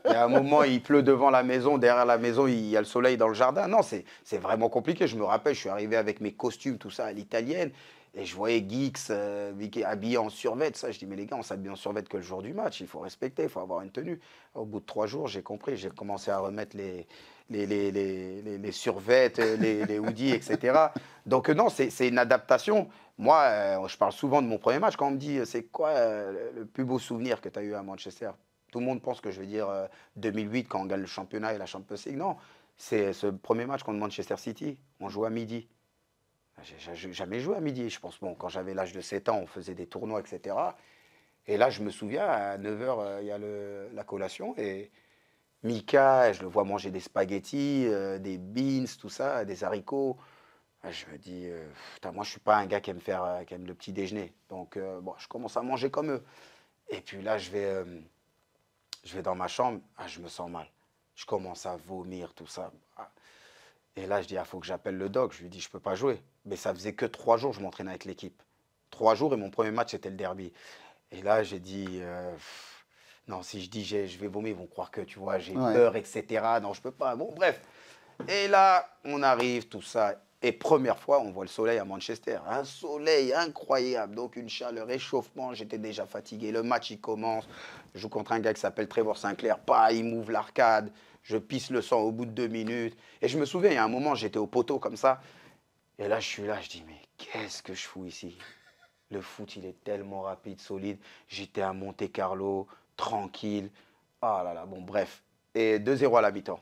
S1: y à un moment, il pleut devant la maison, derrière la maison, il y a le soleil dans le jardin. Non, c'est vraiment compliqué. Je me rappelle, je suis arrivé avec mes costumes, tout ça, à l'italienne. Et je voyais Geeks habillés euh, habillé en survêt, ça. Je dis, mais les gars, on s'habille en survêt que le jour du match. Il faut respecter, il faut avoir une tenue. Au bout de trois jours, j'ai compris. J'ai commencé à remettre les, les, les, les, euh, hoodies, etc. Donc, euh, non, c'est une adaptation. Moi, je parle souvent de mon premier match. Quand on me dit, c'est quoi le plus beau souvenir que tu as eu à Manchester Tout le monde pense que je veux dire 2008 quand on gagne le championnat et la Champions League. Non, c'est ce premier match contre Manchester City. On joue à midi. Ah, j'ai jamais joué à midi. Je pense, bon, quand j'avais l'âge de 7 ans, on faisait des tournois, etc. Et là, je me souviens, à 9h, euh, il y a la collation. Et Mika, je le vois manger des spaghettis, euh, des beans, tout ça, des haricots. Je me dis, euh, putain, moi, je suis pas un gars qui aime, faire, qui aime le petit déjeuner. Donc, bon, je commence à manger comme eux. Et puis là, je vais, je vais dans ma chambre. Ah, je me sens mal. Je commence à vomir, tout ça. Ah, et là, je dis, il ah, faut que j'appelle le doc. Je lui dis, je ne peux pas jouer. Mais ça faisait que trois jours, je m'entraînais avec l'équipe. Trois jours et mon premier match, c'était le derby. Et là, j'ai dit, euh, non, si je dis, je vais vomir, ils vont croire que, tu vois, j'ai ouais. peur, etc. Non, je peux pas. Bon, bref. Et là, on arrive, tout ça. Et première fois, on voit le soleil à Manchester. Un soleil incroyable, donc une chaleur, échauffement. J'étais déjà fatigué. Le match, il commence. Je joue contre un gars qui s'appelle Trevor Sinclair. Pas, il m'ouvre l'arcade je pisse le sang au bout de deux minutes. Et je me souviens, il y a un moment, j'étais au poteau comme ça. Et là, je suis là, je dis, mais qu'est-ce que je fous ici Le foot, il est tellement rapide, solide. J'étais à Monte-Carlo, tranquille. Ah là là, bon, bref. Et 2-0 à l'habitant.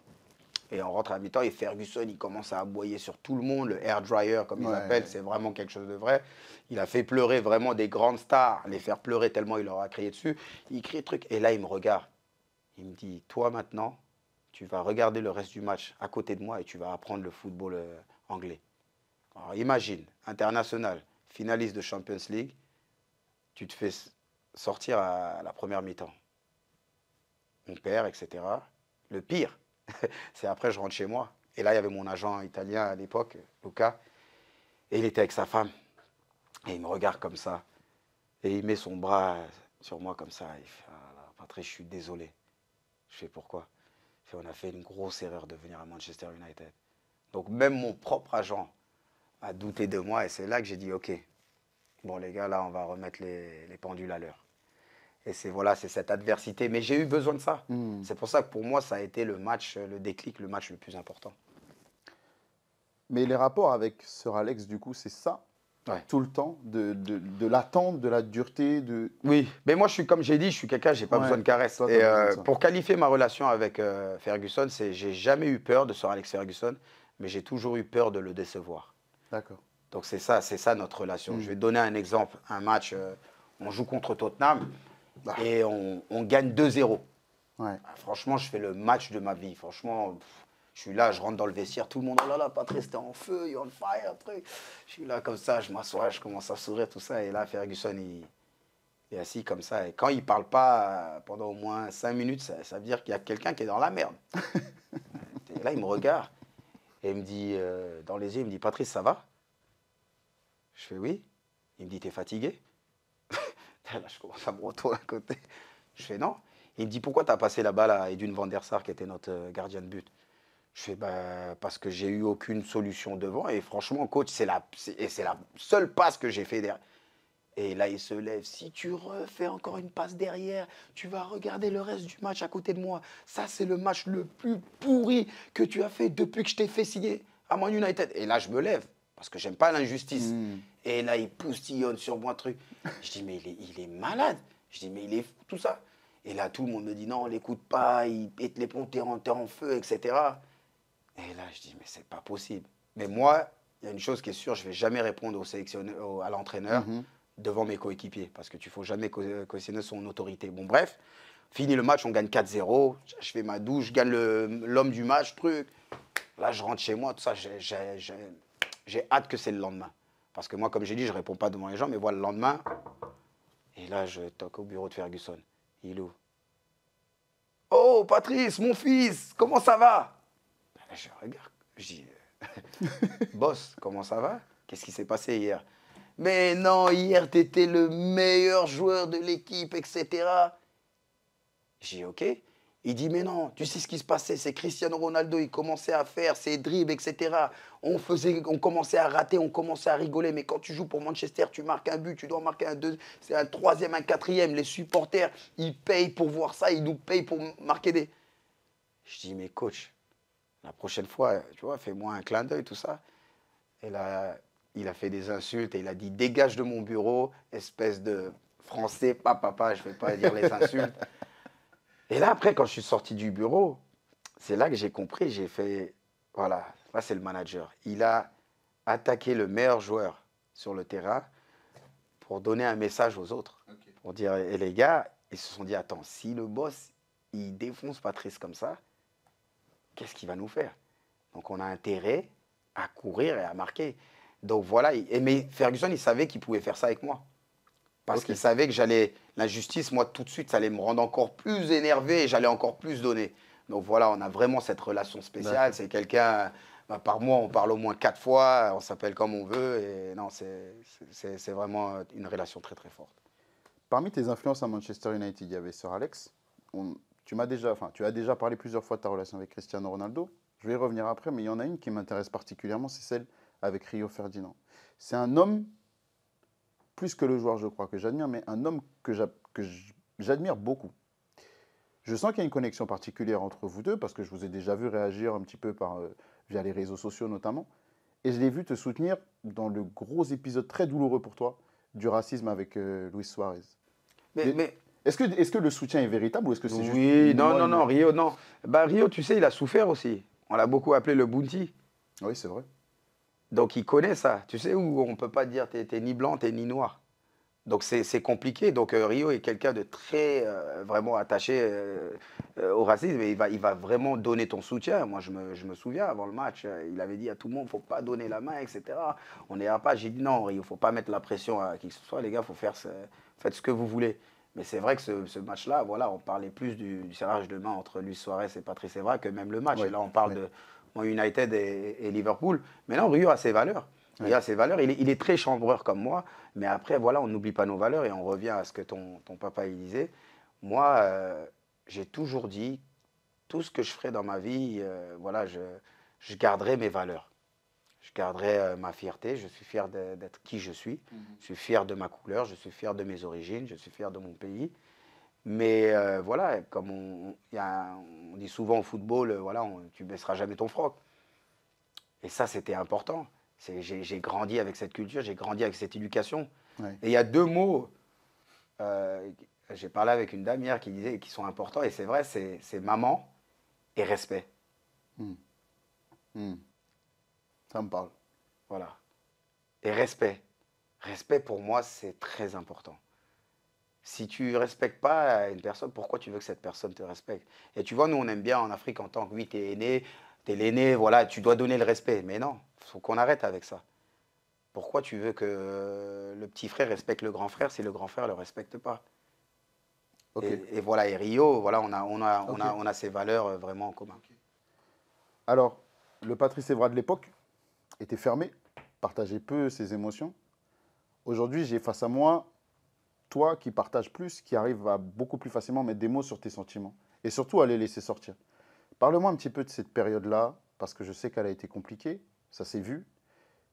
S1: Et on rentre à l'habitant et Ferguson, il commence à aboyer sur tout le monde. Le air dryer, comme il ils c'est vraiment quelque chose de vrai. Il a fait pleurer vraiment des grandes stars, les faire pleurer tellement il leur a crié dessus. Il crie truc. Et là, il me regarde. Il me dit Toi maintenant, tu vas regarder le reste du match à côté de moi et tu vas apprendre le football euh, anglais. imagine, international, finaliste de Champions League, tu te fais sortir à la première mi-temps. mon père, etc. Le pire, [laughs] c'est après je rentre chez moi. Et là, il y avait mon agent italien à l'époque, Luca, et il était avec sa femme. Et il me regarde comme ça. Et il met son bras sur moi comme ça. Il fait, ah Patrick, je suis désolé. Je fais pourquoi on a fait une grosse erreur de venir à Manchester United. Donc même mon propre agent a douté de moi et c'est là que j'ai dit, OK, bon les gars, là, on va remettre les, pendules à l'heure. Et c'est voilà, c'est cette adversité. Mais j'ai eu besoin de ça. Hmm. C'est pour ça que pour moi, ça a été le match, euh, le déclic, le match le plus important. Mais les rapports avec Sir Alex, du coup, c'est ça tout le temps, de, l'attente, de la dureté. De... Oui, mais moi, je suis comme j'ai dit, je suis quelqu'un, j'ai pas besoin de caresses. Euh, pour qualifier ma relation avec euh, Ferguson, c'est j'ai jamais eu peur de Sir Alex Ferguson, mais j'ai toujours eu peur de le décevoir. D'accord. Donc c'est ça, ça notre relation. Hmm. Je vais donner un exemple, un match, euh, on joue contre Tottenham bah. et on, gagne 2-0. Ah, franchement, je fais le match de ma vie. Franchement, je suis là, je rentre dans le vestiaire, tout le monde, oh là là, Patrice, t'es en feu, you're on fire, truc. Je suis là comme ça, je m'assois, je commence à sourire, tout ça. Et là, Ferguson, il, est assis comme ça. Et quand il ne parle pas euh, pendant au moins cinq minutes, ça, veut dire qu'il y a quelqu'un qui est dans la merde. [laughs] et là, il me regarde et il me dit, euh, dans les yeux, il me dit, Patrice, ça va Je fais oui. Il me dit, t'es fatigué [laughs] Là, je commence à me retourner à côté. Je fais non. Il me dit, pourquoi t'as passé la balle à Edwin Van der Sar, qui était notre euh, gardien de but je fais bah, parce que j'ai eu aucune solution devant. Et franchement, coach, c'est la, et c'est la seule passe que j'ai fait derrière. Et là, il se lève. Si tu refais encore une passe derrière, tu vas regarder le reste du match à côté de moi. Ça, c'est le match le plus pourri que tu as fait depuis que je t'ai fait signer à Man United. Et là, je me lève parce que j'aime pas l'injustice. Hmm. Et là, il poussillonne sur moi, truc. Je dis, mais il est, il est malade. Je dis, mais il est fou, tout ça. Et là, tout le monde me dit, non, on l'écoute pas, il pète les ponts, t'es en, en feu, etc. Et là, je dis, mais c'est pas possible. Mais moi, il y a une chose qui est sûre, je ne vais jamais répondre au sélectionneur, à l'entraîneur mhm. devant mes coéquipiers, parce que tu ne faut jamais questionner son autorité. Bon, bref, fini le match, on gagne 4-0, je fais ma douche, je gagne l'homme du match, truc. Là, je rentre chez moi, tout ça, j'ai hâte que c'est le lendemain. Parce que moi, comme j'ai dit, je ne réponds pas devant les gens, mais voilà, le lendemain, et là, je toque au bureau de Ferguson. Il où? Oh, Patrice, mon fils, comment ça va je regarde, je dis, euh, [laughs] boss, comment ça va Qu'est-ce qui s'est passé hier Mais non, hier, tu étais le meilleur joueur de l'équipe, etc. J'ai dis « ok. Il dit, mais non, tu sais ce qui se passait, c'est Cristiano Ronaldo, il commençait à faire ses dribbles, etc. On, faisait, on commençait à rater, on commençait à rigoler, mais quand tu joues pour Manchester, tu marques un but, tu dois marquer un deux, c'est un troisième, un quatrième. Les supporters, ils payent pour voir ça, ils nous payent pour marquer des... Je dis, mais coach, la prochaine fois, tu vois, fais-moi un clin d'œil, tout ça. Et là, il a fait des insultes et il a dit Dégage de mon bureau, espèce de français, pas papa, je ne vais pas dire les insultes. [laughs] Et là, après, quand je suis sorti du bureau, c'est là que j'ai compris, j'ai fait Voilà, là, c'est le manager. Il a attaqué le meilleur joueur sur le terrain pour donner un message aux autres. Pour dire Et les gars, ils se sont dit Attends, si le boss, il défonce Patrice comme ça, qu'est-ce qu'il va nous faire Donc on a intérêt à courir et à marquer. Donc voilà, et, mais Ferguson, il savait qu'il pouvait faire ça avec moi. Parce qu'il savait que j'allais, l'injustice, moi tout de suite, ça allait me rendre encore plus énervé et j'allais encore plus donner. Donc voilà, on a vraiment cette relation spéciale. C'est quelqu'un, bah, par mois, on parle au moins quatre fois, on s'appelle comme on veut. Et non, c'est vraiment une relation très très forte. Parmi tes influences à Manchester United, il y avait Sir Alex. On, tu m'as déjà,
S2: enfin, tu as déjà parlé plusieurs fois de ta relation avec Cristiano Ronaldo. Je vais y revenir après, mais il y en a une qui m'intéresse particulièrement, c'est celle avec Rio Ferdinand. C'est un homme, plus que le joueur, je crois, que j'admire, mais un homme que j'admire beaucoup. Je sens qu'il y a une connexion particulière entre vous deux, parce que je vous ai déjà vu réagir un petit peu par, euh, via les réseaux sociaux notamment. Et je l'ai vu te soutenir dans le gros épisode très douloureux pour toi du racisme avec euh, Luis Suarez. mais, est-ce que, le soutien est véritable ou est-ce que c'est juste. Oui, non, non, non,
S1: Rio, non. Bah, Rio, tu sais, il a souffert aussi. On l'a beaucoup appelé le Bounty. Oui, c'est vrai. Donc il connaît ça. Tu sais où on ne peut pas dire tu es ni blanc, t'es ni noir. Donc c'est compliqué. Donc euh, Rio est quelqu'un de très euh, vraiment attaché euh, au racisme et il va, il va vraiment donner ton soutien. Moi je me, souviens avant le match, il avait dit à tout le monde il faut pas donner la main, etc. On n'est pas. J'ai dit non Rio, faut pas mettre la pression à qui que ce soit les gars, faut faire faites ce que vous voulez. Mais c'est vrai que ce, match-là, voilà, on parlait plus du, serrage de main entre Luis Suarez et Patrice Evra que même le match. là, on parle de United et, Liverpool. Mais non, Rio a ses valeurs. Il a ses valeurs. Il est, très chambreur comme moi. Mais après, voilà, on n'oublie pas nos valeurs et on revient à ce que ton, papa disait. Moi, euh, j'ai toujours dit, tout ce que je ferai dans ma vie, euh, voilà, je garderai mes valeurs je garderai euh, ma fierté. Je suis fier d'être qui je suis. Mhm. Je suis fier de ma couleur. Je suis fier de mes origines. Je suis fier de mon pays. Mais euh, voilà, comme on, dit souvent au football, euh, voilà, tu baisseras jamais ton froc. Et ça, c'était important. J'ai grandi avec cette culture, j'ai grandi avec cette éducation. Et il y a deux mots. j'ai parlé avec une dame hier qui disait qu'ils sont importants, et c'est vrai, c'est maman et respect. Hmm. Hmm. Ça me parle. Voilà. Et respect. Respect pour moi, c'est très important. Si tu ne respectes pas une personne, pourquoi tu veux que cette personne te respecte Et tu vois, nous, on aime bien en Afrique en tant que, oui, et aîné, t'es l'aîné, voilà, tu dois donner le respect. Mais non, il faut qu'on arrête avec ça. Pourquoi tu veux que le petit frère respecte le grand frère si le grand frère ne le respecte pas et, voilà, et Rio, voilà, on a, on a, on a, on a ces valeurs euh, vraiment en commun.
S2: Alors, le Patrice Evra de l'époque, était fermé, partageait peu ses émotions. Aujourd'hui, j'ai face à moi toi qui partages plus, qui arrive à beaucoup plus facilement mettre des mots sur tes sentiments et surtout à les laisser sortir. Parle-moi un petit peu de cette période-là, parce que je sais qu'elle a été compliquée, ça s'est vu.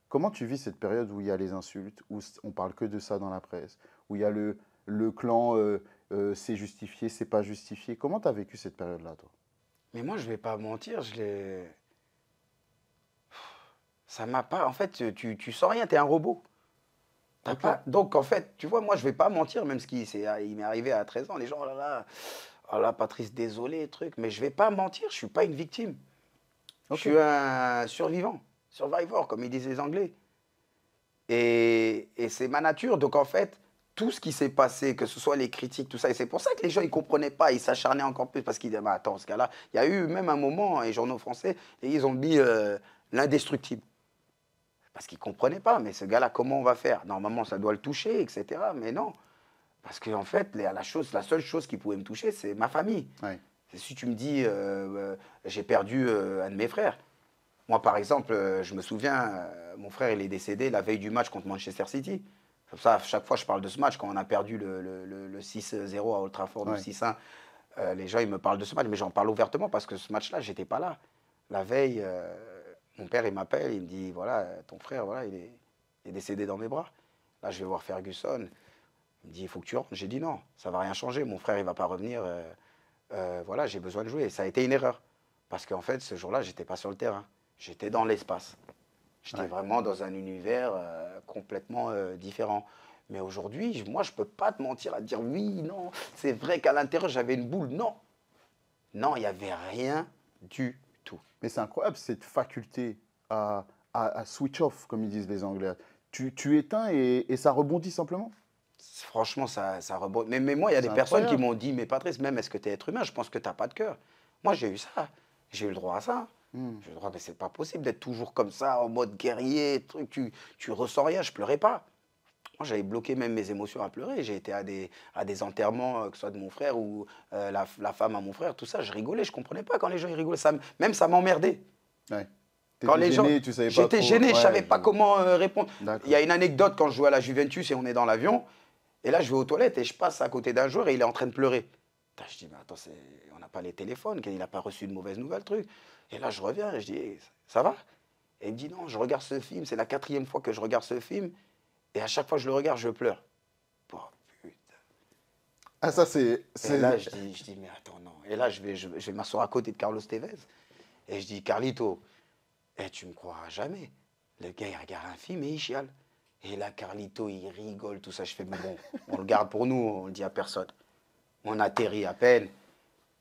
S2: Comment tu vis cette période où il y a les insultes, où on parle que de ça dans la presse, où il y a le, le clan euh, euh, c'est justifié, c'est pas justifié Comment tu as vécu cette période-là,
S1: toi Mais moi, je vais pas mentir, je l'ai ça m'a pas. En fait, tu, tu sens rien, tu es un robot. pas... Donc en fait, tu vois, moi je vais pas mentir, même ce qui ah, il m'est arrivé à 13 ans, les gens, oh là là, oh là Patrice, désolé, truc, mais je vais pas mentir, je suis pas une victime. Je suis un survivant, survivor, comme ils disent les Anglais. Et, c'est ma nature. Donc en fait, tout ce qui s'est passé, que ce soit les critiques, tout ça, et c'est pour ça que les gens, ils comprenaient pas, ils s'acharnaient encore plus, parce qu'ils disaient, attends, ce cas là il y a eu même un moment, les journaux français, et ils ont dit euh, l'indestructible. Parce qu'il ne comprenait pas, mais ce gars-là, comment on va faire Normalement, ça doit le toucher, etc. Mais non. Parce qu'en en fait, la, chose, la seule chose qui pouvait me toucher, c'est ma famille. Si tu me dis, euh, euh, j'ai perdu euh, un de mes frères. Moi, par exemple, je me souviens, mon frère, il est décédé la veille du match contre Manchester City. Comme ça, à chaque fois, je parle de ce match. Quand on a perdu le, 6-0 à Old Trafford, le 6-1, les gens, ils me parlent de ce match. Mais j'en parle ouvertement parce que ce match-là, j'étais pas là. La veille, mon père, il m'appelle, il me dit voilà, ton frère, voilà, il est, décédé dans mes bras. Là, je vais voir Ferguson. Il me dit il faut que tu rentres. J'ai dit non, ça va rien changer. Mon frère, il va pas revenir. Euh, euh, voilà, j'ai besoin de jouer. Et ça a été une erreur. Parce qu'en fait, ce jour-là, j'étais pas sur le terrain. J'étais dans l'espace. J'étais vraiment dans un univers euh, complètement différent. Mais aujourd'hui, moi, je ne peux pas te mentir à te dire oui, non. C'est vrai qu'à l'intérieur, j'avais une boule. Non. Non, il n'y avait rien du mais c'est incroyable cette faculté à,
S2: à, switch off, comme ils disent les Anglais. Tu, tu éteins et, et ça rebondit simplement
S1: Franchement, ça, ça rebondit. Mais, mais moi, il y a des personnes qui m'ont dit Mais Patrice, même est-ce que tu es être humain Je pense que tu n'as pas de cœur. Moi, j'ai eu ça. J'ai eu le droit à ça. Hmm. J'ai le droit, mais c'est pas possible d'être toujours comme ça, en mode guerrier, truc. Tu, tu ressens rien, je pleurais pas. Moi, j'avais bloqué même mes émotions à pleurer. J'ai été à des, à des enterrements, euh, que ce soit de mon frère ou euh, la, la, femme à mon frère, tout ça. Je rigolais, je comprenais pas quand les gens ils rigolaient. Ça, même ça m'emmerdait. Ouais.
S2: Quand les gêné, gens, savais pas j'étais gêné, je savais pas
S1: comment euh, répondre. Il y a une anecdote quand je jouais à la Juventus et on est dans l'avion, et là je vais aux toilettes et je passe à côté d'un joueur et il est en train de pleurer. je dis mais attends, on n'a pas les téléphones, il n'a pas reçu de mauvaise nouvelle truc. Et là je reviens et je dis ça va Et il me dit non, je regarde ce film, c'est la quatrième fois que je regarde ce film et à chaque fois que je le regarde, je pleure. Oh putain. Ah, ça, c'est. Et là, je dis, mais attends, non. Et là, je vais, je, vais m'asseoir à côté de Carlos Tevez. Et je dis, Carlito, eh, tu me croiras jamais. Le gars, il regarde un film et il chiale. Et là, Carlito, il rigole, tout ça. Je fais, mais bon, on le garde pour nous, on le dit à personne. On atterrit à peine.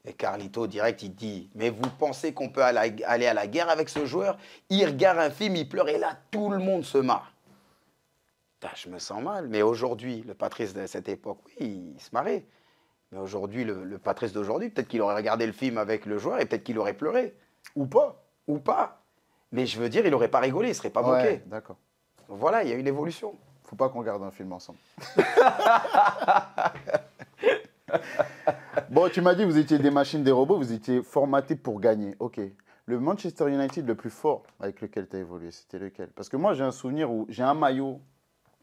S1: Et Carlito, direct, il dit Mais vous pensez qu'on peut aller à la guerre avec ce joueur Il regarde un film, il pleure, et là, tout le monde se marre. Bah, je me sens mal. Mais aujourd'hui, le Patrice de cette époque, oui, il se marrait. Mais aujourd'hui, le, Patrice d'aujourd'hui, peut-être qu'il aurait regardé le film avec le joueur et peut-être qu'il aurait pleuré. Ou pas. Ou pas. Mais je veux dire, il n'aurait pas rigolé, il serait pas ouais, D'accord. Voilà, il y a une évolution. Faut pas qu'on regarde un film ensemble.
S2: [laughs] bon, tu m'as dit, vous étiez des machines, des robots, vous étiez formatés pour gagner. Ok. Le Manchester United le plus fort avec lequel tu as évolué, c'était lequel Parce que moi, j'ai un souvenir où j'ai un maillot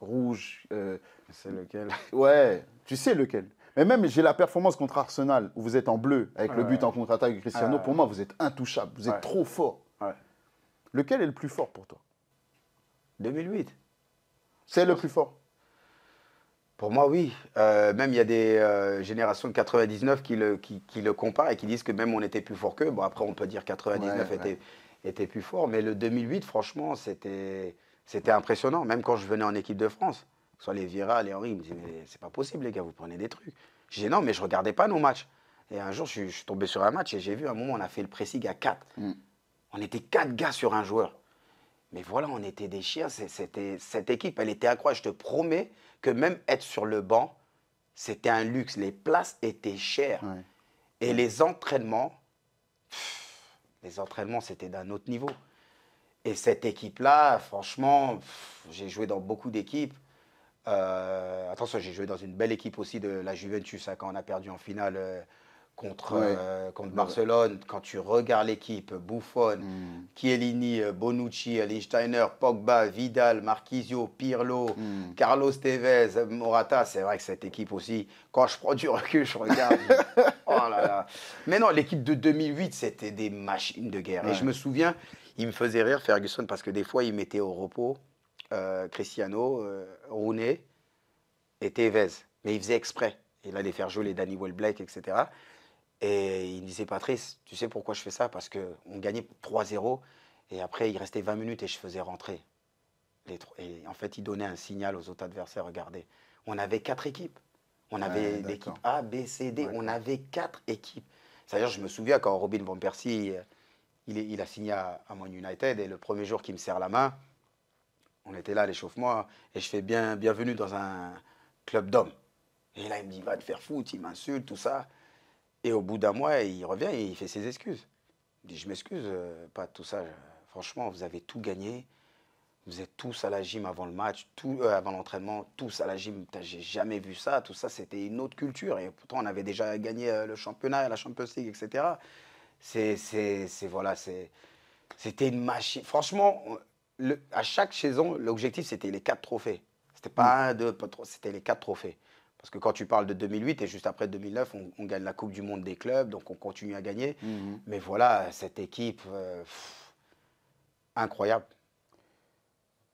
S2: rouge. Euh, c'est lequel [laughs] Ouais, tu sais lequel. Mais même, j'ai la performance contre Arsenal, où vous êtes en bleu, avec le but en contre-attaque de Cristiano. Pour moi, vous êtes intouchable, vous êtes trop fort. Lequel est le plus fort pour toi
S1: 2008. C'est le plus fort pour moi, oui. Euh, même il y a des euh, générations de 99 qui le, comparent et qui disent que même on était plus fort qu'eux. Bon, après, on peut dire 99 était, plus fort, mais le 2008, franchement, c'était. C'était impressionnant, même quand je venais en équipe de France. Soit les Vira, les Henri, ils me disaient, c'est pas possible, les gars, vous prenez des trucs. Je disais, non, mais je regardais pas nos matchs. Et un jour, je, suis tombé sur un match et j'ai vu à un moment, on a fait le précis à 4. Mm. On était quatre gars sur un joueur. Mais voilà, on était des chiens. C'était, cette équipe, elle était incroyable. Je te promets que même être sur le banc, c'était un luxe. Les places étaient chères. Et les entraînements, les entraînements, c'était d'un autre niveau. Et cette équipe-là, franchement, j'ai joué dans beaucoup d'équipes. Euh, attention, j'ai joué dans une belle équipe aussi de la Juventus hein, quand on a perdu en finale euh, contre, euh, contre Barcelone. Quand tu regardes l'équipe, Buffon, mm. Chiellini, Bonucci, Lichtsteiner, Pogba, Vidal, Marquisio, Pirlo, mm. Carlos Tevez, Morata, c'est vrai que cette équipe aussi, quand je prends du recul, je regarde. [laughs] Oh Mais non, l'équipe de 2008, c'était des machines de guerre. Et je me souviens, il me faisait rire Ferguson parce que des fois, il mettait au repos euh, Cristiano, euh, Rooney et Tevez. Mais il faisait exprès. Il allait faire jouer les Danny Welbeck, etc. Et il disait, Patrice, tu sais pourquoi je fais ça Parce qu'on gagnait 3-0 et après, il restait 20 minutes et je faisais rentrer. Les et en fait, il donnait un signal aux autres adversaires, regardez. On avait quatre équipes. On avait des l'équipe A, B, C, D. On avait quatre équipes. C'est-à-dire, je me souviens quand Robin Van Persie euh, il, a signé à, Man United et le premier jour qu'il me serre la main, on était là à l'échauffement et je fais bien, bienvenue dans un club d'hommes. Et là, il me dit, va te faire foutre, il m'insulte, tout ça. Et au bout d'un mois, il revient et il fait ses excuses. Il dit, je m'excuse, euh, pas tout ça. franchement, vous avez tout gagné. Vous êtes tous à la gym avant le match, tout, euh, avant l'entraînement, tous à la gym. J'ai jamais vu ça. Tout ça, c'était une autre culture. Et pourtant, on avait déjà gagné euh, le championnat, la Champions League, etc. C'est, voilà, c'était une machine. Franchement, à chaque saison, l'objectif, c'était les quatre trophées. C'était pas un, mm. deux, pas trois, c'était les quatre trophées. Parce que quand tu parles de 2008 et juste après 2009, on, gagne la Coupe du Monde des clubs, donc on continue à gagner. Mm-hmm. Mais voilà, cette équipe, euh, incroyable.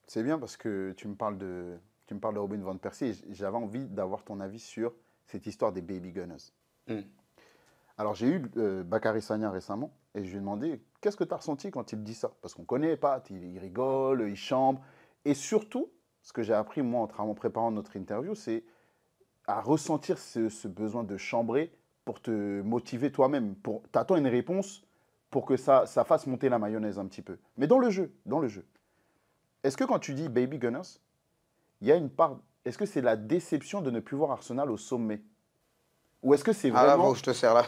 S2: C'est bien parce que tu me parles de, tu me parles de Robin Van Persie. J'avais envie d'avoir ton avis sur cette histoire des Baby Gunners. Mm. Alors j'ai eu euh, Bakary Sagna récemment et je lui ai demandé qu'est-ce que tu as ressenti quand il dit ça Parce qu'on connaît pas, il rigole, il chambre. Et surtout, ce que j'ai appris moi en préparant notre interview, c'est à ressentir ce, besoin de chambrer pour te motiver toi-même. Pour attends une réponse pour que ça, ça fasse monter la mayonnaise un petit peu. Mais dans le jeu, dans le jeu. Est-ce que quand tu dis Baby Gunners, il y a une part. Est-ce que c'est la déception de ne plus voir
S1: Arsenal au sommet ou est-ce que c'est vraiment... Ah là, je te sers [laughs] là.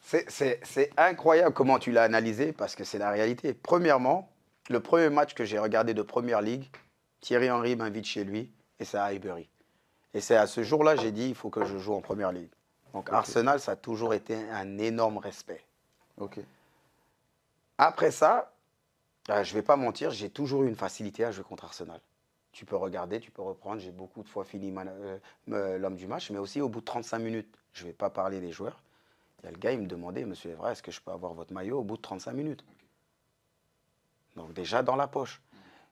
S1: c'est incroyable comment tu l'as analysé, parce que c'est la réalité. Premièrement, le premier match que j'ai regardé de Première Ligue, Thierry Henry m'invite chez lui, et c'est à Highbury. Et c'est à ce jour-là, j'ai dit, il faut que je joue en Première Ligue. Donc Arsenal, ça a toujours été un énorme respect. Ok. Après ça, ah, je ne vais pas mentir, j'ai toujours eu une facilité à jouer contre Arsenal tu peux regarder, tu peux reprendre. J'ai beaucoup de fois fini euh, euh, l'homme du match, mais aussi au bout de 35 minutes, je ne vais pas parler des joueurs. Il y a le gars, il me demandait, Monsieur Evra, est-ce que je peux avoir votre maillot au bout de 35 minutes Donc déjà dans la poche.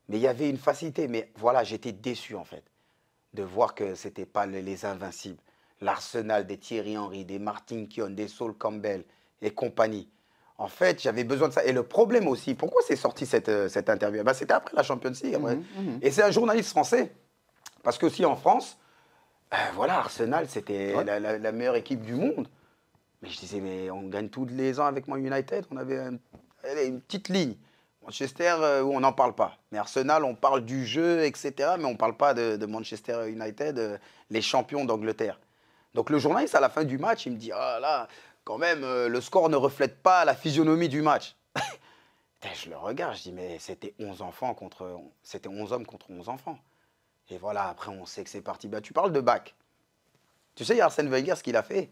S1: Mais il y avait une facilité. Mais voilà, j'étais déçu en fait de voir que ce pas les invincibles. L'Arsenal des Thierry Henry, des Martin Kion, des Saul Campbell et compagnie en fait, j'avais besoin de ça. Et le problème aussi, pourquoi c'est sorti cette, euh, interview eh ben, C'était après la Champions League. Mmh, mmh, mmh. Et c'est un journaliste français. Parce que si en France, euh, voilà, Arsenal, c'était la, meilleure équipe du monde. Mais je disais, mais on gagne tous les ans avec Man United. On avait une petite ligne. Manchester, euh, où on n'en parle pas. Mais Arsenal, on parle du jeu, etc. Mais on ne parle pas de, Manchester United, les champions d'Angleterre. Donc le journaliste, à la fin du match, il me dit, ah là, quand même, euh, le score ne reflète pas la physionomie du match. [laughs] je le regarde, je dis, mais c'était 11 enfants contre. C'était 11 hommes contre 11 enfants. Et voilà, après, on sait que c'est parti. tu parles de bac. Tu sais, il y Arsène Wenger, ce qu'il a fait.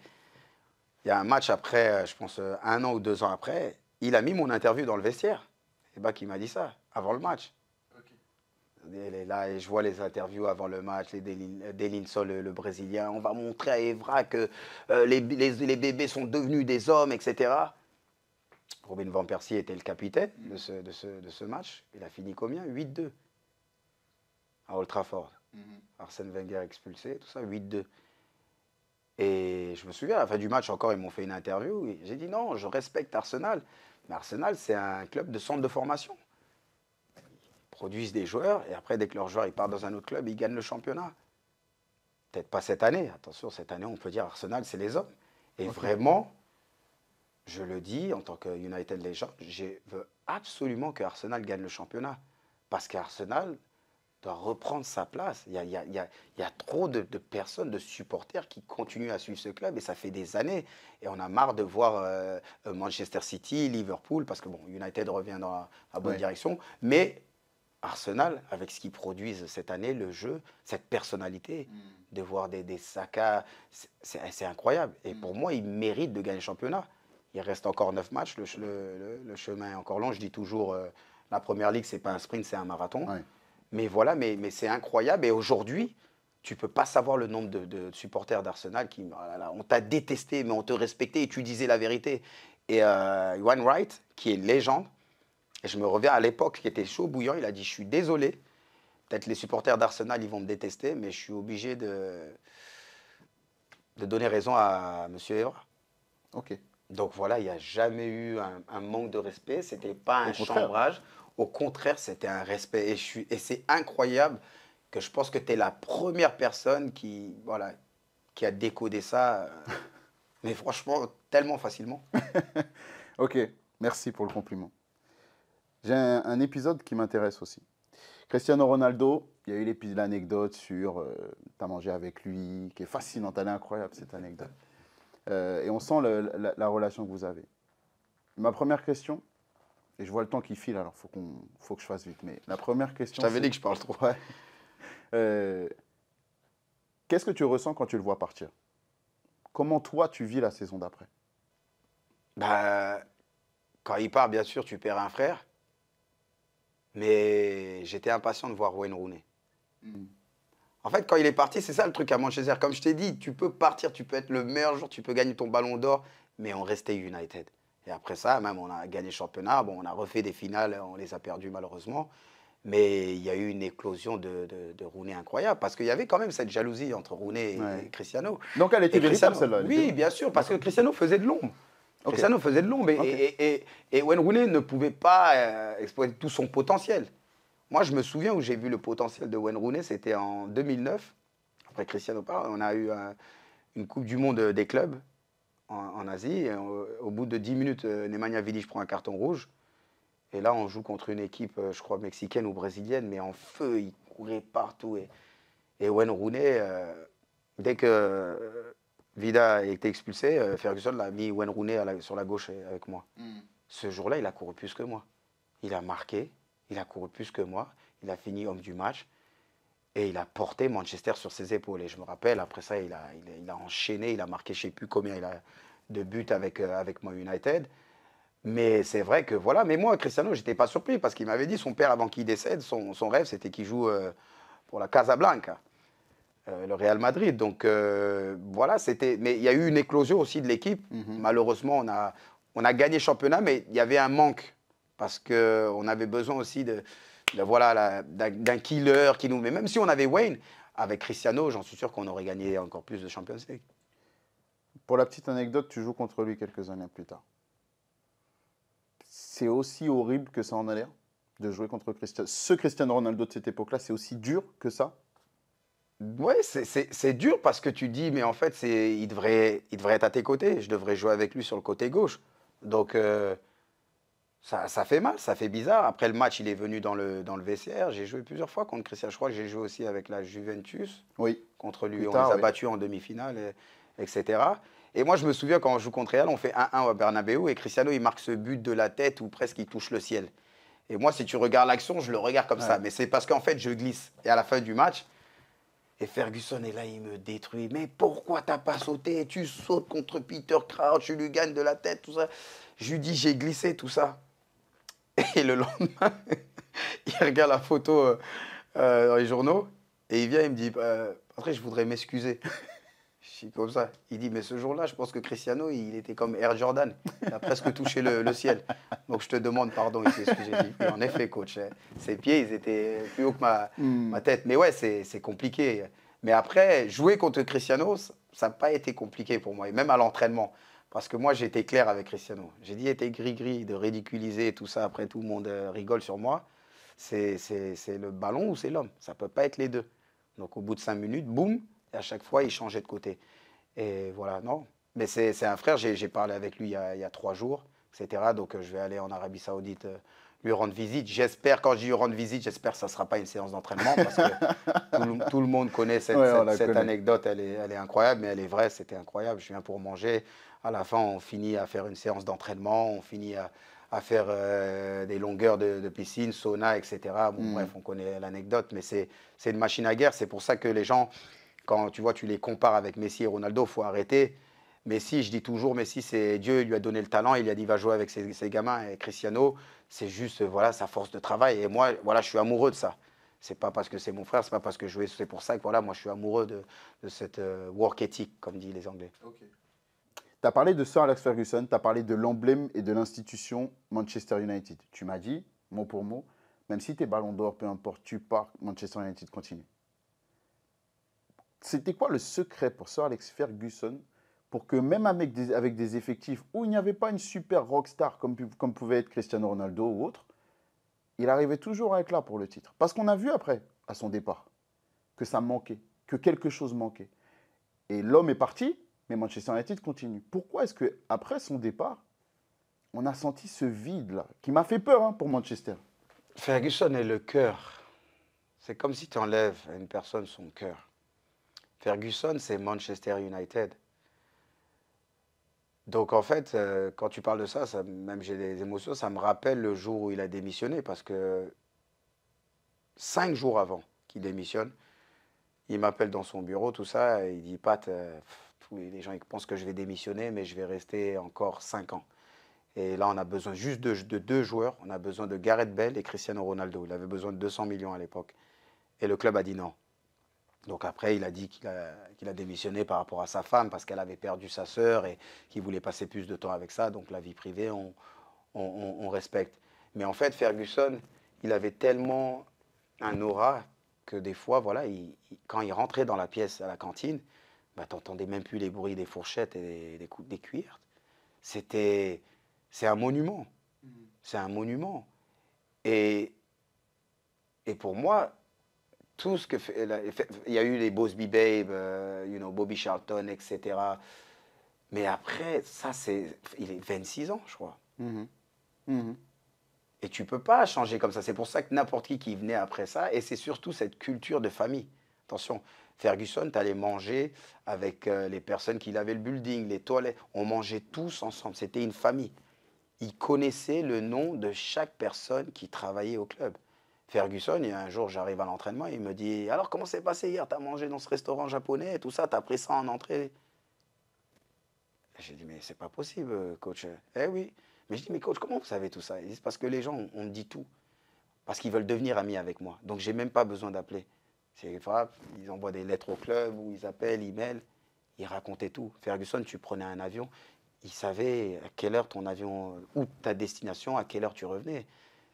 S1: Il y a un match après, euh, je pense euh, un an ou deux ans après, il a mis mon interview dans le vestiaire. Et Bac, il m'a dit ça, avant le match. Elle est là et je vois les interviews avant le match, les euh, le, Brésilien. On va montrer à Evra que euh, les, bébés sont devenus des hommes, etc. Robin Van Persie était le capitaine de ce, match. Il a fini combien 8-2 à Old Trafford. Mm-hmm. Arsène Wenger expulsé, tout ça, 8-2. Et je me souviens, à la fin du match encore, ils m'ont fait une interview. J'ai dit non, je respecte Arsenal. Mais Arsenal, c'est un club de centre de formation produisent des joueurs, et après, dès que leur joueurs il part dans un autre club, ils gagnent le championnat. Peut-être pas cette année, attention, cette année, on peut dire Arsenal, c'est les hommes. Et vraiment, je le dis en tant que United gens, je veux absolument que Arsenal gagne le championnat. Parce qu'Arsenal doit reprendre sa place. Il y a, il y a, il y a trop de, personnes, de supporters qui continuent à suivre ce club et ça fait des années. Et on a marre de voir euh, Manchester City, Liverpool, parce que bon, United revient dans la, bonne direction. Mais Arsenal, avec ce qu'ils produisent cette année, le jeu, cette personnalité, mm. de voir des, des Saka, c'est incroyable. Et mm. pour moi, ils méritent de gagner le championnat. Il reste encore neuf matchs, le, chemin est encore long. Je dis toujours, euh, la Première Ligue, ce n'est pas un sprint, c'est un marathon. Mais voilà, mais, mais c'est incroyable. Et aujourd'hui, tu peux pas savoir le nombre de, supporters d'Arsenal qui, oh on t'a détesté, mais on te respectait et tu disais la vérité. Et Juan euh, Wright, qui est légende, et je me reviens à l'époque qui était chaud bouillant, il a dit, je suis désolé, peut-être les supporters d'Arsenal, ils vont me détester, mais je suis obligé de, de donner raison à M. Evra. Ok. Donc voilà, il n'y a jamais eu un, manque de respect, ce n'était pas un chambrage. Au contraire, c'était un respect. Et, c'est incroyable que je pense que tu es la première personne qui, voilà, qui a décodé ça, euh, [laughs] mais franchement, tellement facilement. [laughs] ok, merci pour le compliment. J'ai
S2: un, épisode qui m'intéresse aussi. Cristiano Ronaldo, il y a eu l'anecdote sur euh, t'as mangé avec lui, qui est fascinante, elle est incroyable cette anecdote. Euh, et on sent la, relation que vous avez. Ma première question, et je vois le temps qui file, alors faut qu'on, faut que je fasse vite. Mais la première question. Je t'avais dit que je parle trop. [laughs] Euh, qu'est-ce que tu ressens quand tu le vois partir Comment toi tu vis la saison d'après
S1: bah, quand il part, bien sûr, tu perds un frère. Mais j'étais impatient de voir Wayne Rooney. Hmm. En fait, quand il est parti, c'est ça le truc à Manchester. Comme je t'ai dit, tu peux partir, tu peux être le meilleur jour, tu peux gagner ton ballon d'or, mais on restait United. Et après ça, même on a gagné le championnat, bon, on a refait des finales, on les a perdues malheureusement. Mais il y a eu une éclosion de, de, Rooney incroyable, parce qu'il y avait quand même cette jalousie entre Rooney et, Cristiano. Donc elle était véritable celle-là Oui, bien sûr, parce que Cristiano faisait de l'ombre ça nous faisait de l'ombre. Et, et, et, Rooney ne pouvait pas euh, exploiter tout son potentiel. Moi, je me souviens où j'ai vu le potentiel de Wayne Rooney, c'était en 2009, après Cristiano Parra. On a eu euh, une Coupe du Monde euh, des clubs en, Asie. au bout de 10 minutes, Nemanja Vidic prend un carton rouge. Et là, on joue contre une équipe, je crois, mexicaine ou brésilienne, mais en feu, il courait partout. Et, et Rooney, dès que Vida a été expulsé, euh, Ferguson l'a mis Wayne Rooney sur la gauche euh, avec moi. Hmm. Ce jour-là, il a couru plus que moi. Il a marqué, il a couru plus que moi, il a fini homme du match et il a porté Manchester sur ses épaules. Et je me rappelle, après ça, il a, il a, enchaîné, il a marqué je ne sais plus combien il a de buts avec, euh, avec Man United. Mais c'est vrai que voilà, mais moi, Cristiano, j'étais pas surpris parce qu'il m'avait dit son père avant qu'il décède, son, rêve c'était qu'il joue pour la Casablanca. Euh, le Real Madrid. Donc euh, voilà, c'était. Mais il y a eu une éclosion aussi de l'équipe. Mhm. Malheureusement, on a, gagné le championnat, mais il y avait un manque parce qu'on avait besoin aussi de, voilà d'un killer qui nous. Mais même si on avait Wayne avec Cristiano, j'en suis sûr qu'on aurait gagné encore plus de Champions League. Pour la petite anecdote, tu joues
S2: contre lui quelques années plus tard. C'est aussi horrible que ça en a l'air
S1: de jouer contre Cristiano. Ce Cristiano Ronaldo de cette époque-là, c'est aussi dur que ça oui, c'est dur parce que tu dis, mais en fait, il devrait, il devrait être à tes côtés. Je devrais jouer avec lui sur le côté gauche. Donc, euh, ça, fait mal, ça fait bizarre. Après le match, il est venu dans le, dans J'ai joué plusieurs fois contre Christian. Je j'ai joué aussi avec la Juventus. Oui. Contre lui, on les a en demi-finale, etc. Et moi, je me souviens quand on joue contre Real, on fait 1-1 à Bernabeu et Cristiano, il marque ce but de la tête où presque il touche le ciel. Et moi, si tu regardes l'action, je le regarde comme ça. Mais c'est parce qu'en fait, je glisse. Et à la fin du match, et Ferguson est là, il me détruit. Mais pourquoi t'as pas sauté Tu sautes contre Peter Crouch, tu lui gagnes de la tête, tout ça. Je lui dis, j'ai glissé, tout ça. Et le lendemain, [laughs] il regarde la photo euh, euh, dans les journaux et il vient, il me dit, euh, après, je voudrais m'excuser comme ça. Il dit, mais ce jour-là, je pense que Cristiano, il était comme Air Jordan. Il a presque touché le, ciel. Donc je te demande pardon ce que j'ai dit. en effet, coach, hein, ses pieds, ils étaient plus hauts que ma, hmm. tête. Mais ouais, c'est compliqué. Mais après, jouer contre Cristiano, ça n'a pas été compliqué pour moi. Et même à l'entraînement. Parce que moi, j'étais clair avec Cristiano. J'ai dit, était gris-gris de ridiculiser tout ça. Après, tout le monde euh, rigole sur moi. C'est le ballon ou c'est l'homme. Ça ne peut pas être les deux. Donc, au bout de cinq minutes, boum, et à chaque fois, il changeait de côté. Et voilà, non. Mais c'est un frère, j'ai parlé avec lui il y, a, trois jours, etc. Donc euh, je vais aller en Arabie Saoudite euh, lui rendre visite. J'espère, quand je lui rendre visite, j'espère que ça ne sera pas une séance d'entraînement parce que [laughs] tout, le, monde connaît cette, anecdote, elle est, elle est, incroyable, mais elle est vraie, c'était incroyable. Je viens pour manger. À la fin, on finit à faire une séance d'entraînement, on finit à, à faire euh, des longueurs de, piscine, sauna, etc. Hmm. Bref, on connaît l'anecdote, mais c'est une machine à guerre. C'est pour ça que les gens quand tu vois, tu les compares avec Messi et Ronaldo, faut arrêter. Messi, je dis toujours, Messi, c'est Dieu lui a donné le talent, il a dit va jouer avec ses, gamins. Et Cristiano, c'est juste voilà sa force de travail. Et moi, voilà, je suis amoureux de ça. C'est pas parce que c'est mon frère, c'est pas parce que je C'est pour ça que voilà, moi, je suis amoureux de, de cette euh, work ethic, comme disent les Anglais.
S2: Tu as parlé de Sir Alex Ferguson, tu as parlé de l'emblème et de l'institution Manchester United. Tu m'as dit, mot pour mot, même si tes ballons d'or, peu importe, tu pars, Manchester United continue. C'était quoi le secret pour Sir Alex Ferguson pour que même avec des, effectifs où il n'y avait pas une super rockstar comme, comme pouvait être Cristiano Ronaldo ou autre, il arrivait toujours à être là pour le titre. Parce qu'on a vu après, à son départ, que ça manquait, que quelque chose manquait. Et l'homme est parti, mais Manchester United continue. Pourquoi est-ce que après son départ, on a senti ce vide-là, qui m'a fait peur hein, pour Manchester
S1: Ferguson est le cœur. C'est comme si tu enlèves à une personne son cœur. Ferguson, c'est Manchester United. Donc en fait, euh, quand tu parles de ça, même j'ai des émotions, ça me rappelle le jour où il a démissionné, parce que cinq jours avant qu'il démissionne, il m'appelle dans son bureau, tout ça, et il dit, Pat, tous euh, les gens pensent que je vais démissionner, mais je vais rester encore cinq ans. Et là, on a besoin juste de, de deux joueurs, on a besoin de Gareth Bell et Cristiano Ronaldo. Il avait besoin de 200 millions à l'époque. Et le club a dit non. Donc après, il a dit qu'il a, démissionné par rapport à sa femme parce qu'elle avait perdu sa sœur et qu'il voulait passer plus de temps avec ça. Donc la vie privée, on, respecte. Mais en fait, Ferguson, il avait tellement un aura que des fois, voilà, il, quand il rentrait dans la pièce à la cantine, bah, n'entendais même plus les bruits des fourchettes et des, des, des cuillères. C'était, c'est un monument. Mm. C'est un monument. Et, et pour moi, tout ce que il y a eu les Bosby Babe, euh, you know, Bobby Charlton, etc. Mais après, ça c'est, il est 26 ans, je crois. Mm-hmm. Mm-hmm. Et tu peux pas changer comme ça. C'est pour ça que n'importe qui qui venait après ça, et c'est surtout cette culture de famille. Attention, Ferguson, tu allais manger avec euh, les personnes qui lavaient le building, les toilettes. On mangeait tous ensemble. C'était une famille. Il connaissait le nom de chaque personne qui travaillait au club. Ferguson, il y a un jour, j'arrive à l'entraînement, il me dit Alors, comment s'est passé hier Tu as mangé dans ce restaurant japonais et tout ça, tu as pris ça en entrée J'ai dit Mais c'est pas possible, coach. Eh oui. Mais je dis Mais coach, comment vous savez tout ça Il disent Parce que les gens, on dit tout. Parce qu'ils veulent devenir amis avec moi. Donc, j'ai même pas besoin d'appeler. C'est frappe, ils envoient des lettres au club, ou ils appellent, ils mailent. Ils racontaient tout. Ferguson, tu prenais un avion, Ils savaient à quelle heure ton avion, ou ta destination, à quelle heure tu revenais.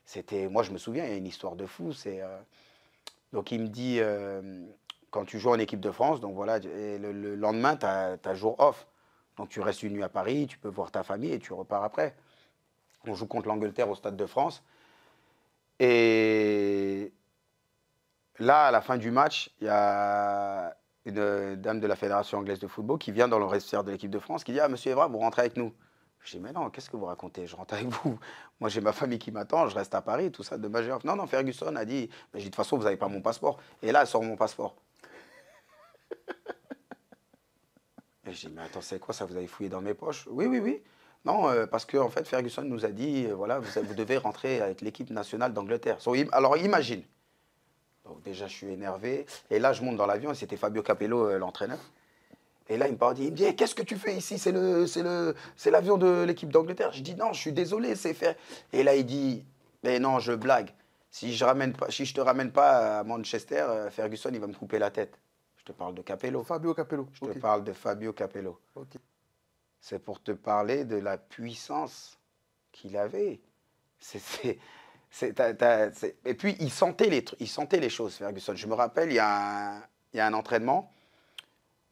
S1: C'était, moi je me souviens, il y a une histoire de fou. C'est euh, donc il me dit euh, quand tu joues en équipe de France, donc voilà, le, lendemain tu as, jour off, donc tu restes une nuit à Paris, tu peux voir ta famille et tu repars après. On joue contre l'Angleterre au Stade de France et là à la fin du match, il y a une dame de la Fédération anglaise de football qui vient dans le vestiaire de l'équipe de France qui dit ah Monsieur Evra, vous rentrez avec nous. Je dis, mais non, qu'est-ce que vous racontez Je rentre avec vous. [laughs] Moi, j'ai ma famille qui m'attend, je reste à Paris, tout ça, de majeur. Non, non, Ferguson a dit, mais de toute façon, vous n'avez pas mon passeport. Et là, elle sort mon passeport. [laughs] Et je dis, mais attends, c'est quoi ça Vous avez fouillé dans mes poches Oui, oui, oui. Non, euh, parce que fait, Ferguson nous a dit, euh, voilà, vous, vous, devez rentrer avec l'équipe nationale d'Angleterre. So, alors, imagine. Donc déjà, je suis énervé. Et là, je monte dans l'avion et c'était Fabio Capello, euh, l'entraîneur. Et là, il me parle, il me dit, eh, qu'est-ce que tu fais ici C'est le, le, c'est l'avion de l'équipe d'Angleterre. Je dis, non, je suis désolé, c'est fait. Et là, il dit, mais non, je blague. Si je ne si te ramène pas à Manchester, euh, Ferguson, il va me couper la tête. Je te parle de Capello. Fabio Capello. Je te parle de Fabio Capello. C'est pour te parler de la puissance qu'il avait. C'est, et puis, il sentait, les, il sentait les choses, Ferguson. Je me rappelle, il y a il y a un entraînement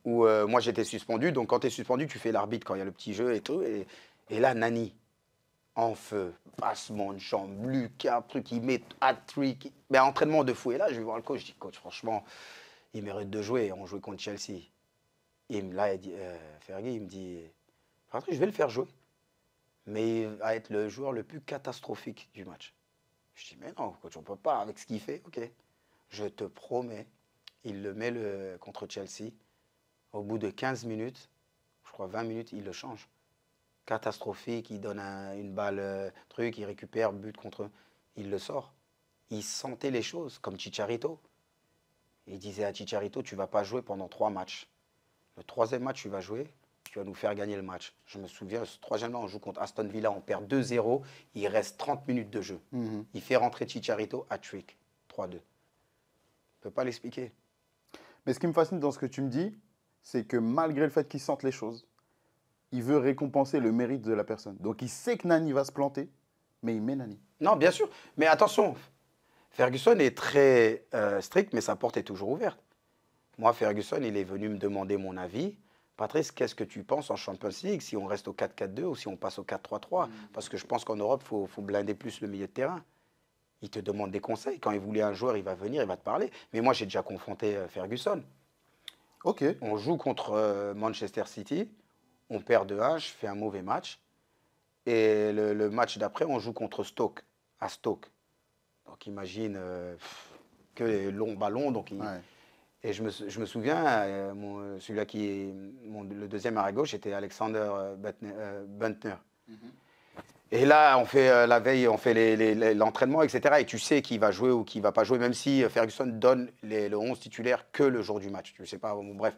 S1: où euh, moi j'étais suspendu. Donc quand tu es suspendu, tu fais l'arbitre quand il y a le petit jeu et tout. Et, là, Nani, en feu, passement de chambre, Lucas, truc, il met hat-trick, mais entraînement de fou. Et là, je vais voir le coach, je dis, coach, franchement, il mérite de jouer. On joue contre Chelsea. Et là, il dit, euh, il me dit, Patrick, je vais le faire jouer. Mais il va être le joueur le plus catastrophique du match. Je dis, mais non, coach, on peut pas, avec ce qu'il fait, ok. Je te promets, il le met le, contre Chelsea au bout de 15 minutes, je crois 20 minutes, il le change. Catastrophique, il donne une balle, euh, truc, il récupère, but contre Il le sort. Il sentait les choses, comme Chicharito. Il disait à Chicharito, tu vas pas jouer pendant trois matchs. Le troisième match, tu vas jouer, tu vas nous faire gagner le match. Je me souviens, ce troisième match, on joue contre Aston Villa, on perd 2-0, il reste 30 minutes de jeu. Mhm. Il fait rentrer Chicharito à Trick, 3-2. Je ne peux pas l'expliquer.
S2: Mais ce qui me fascine dans ce que tu me dis, c'est que malgré le fait qu'il sente les choses, il veut récompenser le
S1: mérite de la personne. Donc il sait que Nani va se planter, mais il met Nani. Non, bien sûr. Mais attention, Ferguson est très euh, strict, mais sa porte est toujours ouverte. Moi, Ferguson, il est venu me demander mon avis. Patrice, qu'est-ce que tu penses en Champions League si on reste au 4-4-2 ou si on passe au 4-3-3 mm. Parce que je pense qu'en Europe, il faut, faut, blinder plus le milieu de terrain. Il te demande des conseils. Quand il voulait un joueur, il va venir, il va te parler. Mais moi, j'ai déjà confronté euh, Ferguson. On joue contre euh, Manchester City, on perd de 1 je fais un mauvais match. Et le, match d'après, on joue contre Stoke, à Stoke. Donc imagine euh, que les longs ballons. Donc Et je me, souviens, euh, celui-là qui est le deuxième à gauche était Alexander Buntner. Mhm. Et là, on fait euh, la veille, on fait l'entraînement, etc. Et tu sais qui va jouer ou qui va pas jouer, même si euh, Ferguson donne les, le 11 titulaire que le jour du match. Tu sais pas, bref.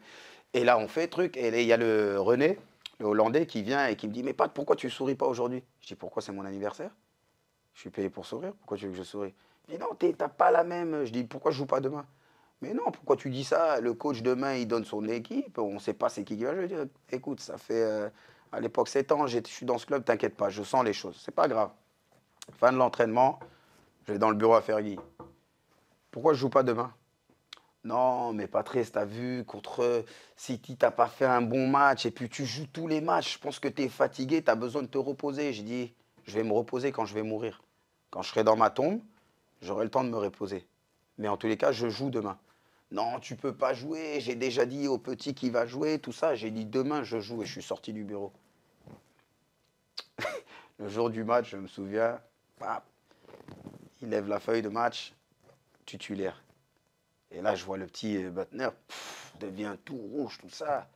S1: Et là, on fait truc. Et il y a le René, le Hollandais, qui vient et qui me dit Mais Pat, pourquoi tu souris pas aujourd'hui Je dis Pourquoi c'est mon anniversaire Je suis payé pour sourire. Pourquoi tu veux que je souris Il dit Non, t'as pas la même. Je dis Pourquoi je joue pas demain mais non, pourquoi tu dis ça Le coach demain, il donne son équipe, on ne sait pas c'est qui qui va jouer. Écoute, ça fait euh, à l'époque 7 ans, je suis dans ce club, t'inquiète pas, je sens les choses, c'est pas grave. Fin de l'entraînement, je vais dans le bureau à Fergie. Pourquoi je joue pas demain Non, mais Patrice, t'as vu, contre City, t'as pas fait un bon match, et puis tu joues tous les matchs, je pense que t'es fatigué, t'as besoin de te reposer. J'ai dit, je vais me reposer quand je vais mourir. Quand je serai dans ma tombe, j'aurai le temps de me reposer. Mais en tous les cas, je joue demain. Non, tu peux pas jouer, j'ai déjà dit au petit qui va jouer, tout ça. J'ai dit demain, je joue et je suis sorti du bureau. [laughs] le jour du match, je me souviens, il lève la feuille de match, tutulaire. Et là, je vois le petit euh, Butner, devient tout rouge, tout ça.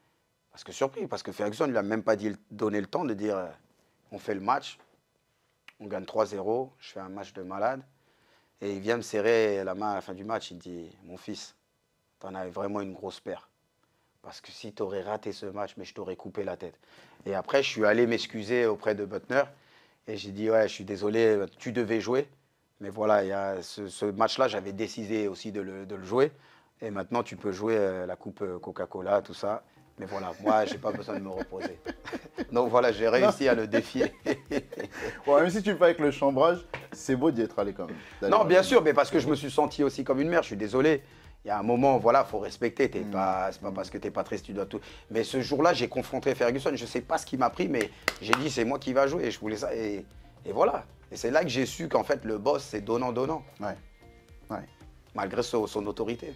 S1: Parce que surpris, parce que Ferguson ne lui a même pas dit, donné le temps de dire euh, on fait le match, on gagne 3-0, je fais un match de malade. Et il vient me serrer la main à la fin du match, il dit mon fils, t'en as vraiment une grosse paire. Parce que si tu aurais raté ce match, mais je t'aurais coupé la tête. Et après, je suis allé m'excuser auprès de Butner. Et j'ai dit, ouais, je suis désolé, tu devais jouer. Mais voilà, y a ce, match-là, j'avais décidé aussi de le, jouer. Et maintenant, tu peux jouer euh, la Coupe euh, Coca-Cola, tout ça. Mais voilà, moi, je n'ai pas besoin de me reposer. [laughs] Donc voilà, j'ai réussi à le défier. [laughs] même si tu fais avec le chambrage, c'est beau d'y être allé quand même. Non, bien sûr, mais parce que je me suis senti aussi comme une mère. Je suis désolé il y a un moment, voilà, faut respecter. T'es n'est mm. pas, c'est pas mm. parce que t'es pas triste, tu dois tout. Mais ce jour-là, j'ai confronté Ferguson. Je ne sais pas ce qui m'a pris, mais j'ai dit c'est moi qui va jouer. Et je voulais ça. Et, voilà. Et c'est là que j'ai su qu'en fait le boss c'est donnant donnant. Malgré son, autorité.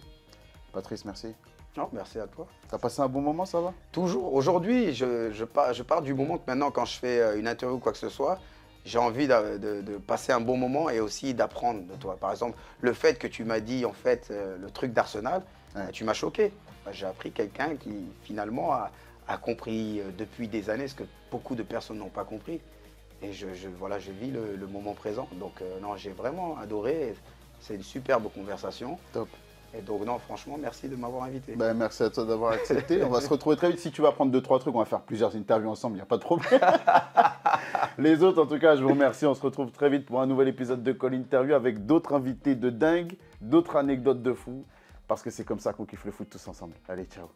S1: Patrice, merci. Non, merci à toi. T'as passé un bon moment, ça va Toujours. Aujourd'hui, je, je, je pars du moment que maintenant, quand je fais euh, une interview ou quoi que ce soit, j'ai envie de, passer un bon moment et aussi d'apprendre de toi. Par exemple, le fait que tu m'as dit en fait euh, le truc d'Arsenal, bah, tu m'as choqué. Bah, j'ai appris quelqu'un qui finalement a, compris euh, depuis des années ce que beaucoup de personnes n'ont pas compris. Et je, voilà, je vis le, moment présent. Donc euh, non, j'ai vraiment adoré. C'est une superbe conversation. Top donc, non, franchement, merci de m'avoir invité. Ben, merci
S2: à toi d'avoir accepté. on va se retrouver très vite. Si tu vas prendre deux, trois trucs, on va faire plusieurs interviews ensemble, il n'y a pas de problème. [laughs] Les autres, en tout cas, je vous remercie. On se retrouve très vite pour un nouvel épisode de Call Interview avec d'autres invités de dingue, d'autres anecdotes de fou, parce que c'est comme ça qu'on kiffe le foot tous ensemble. Allez, ciao.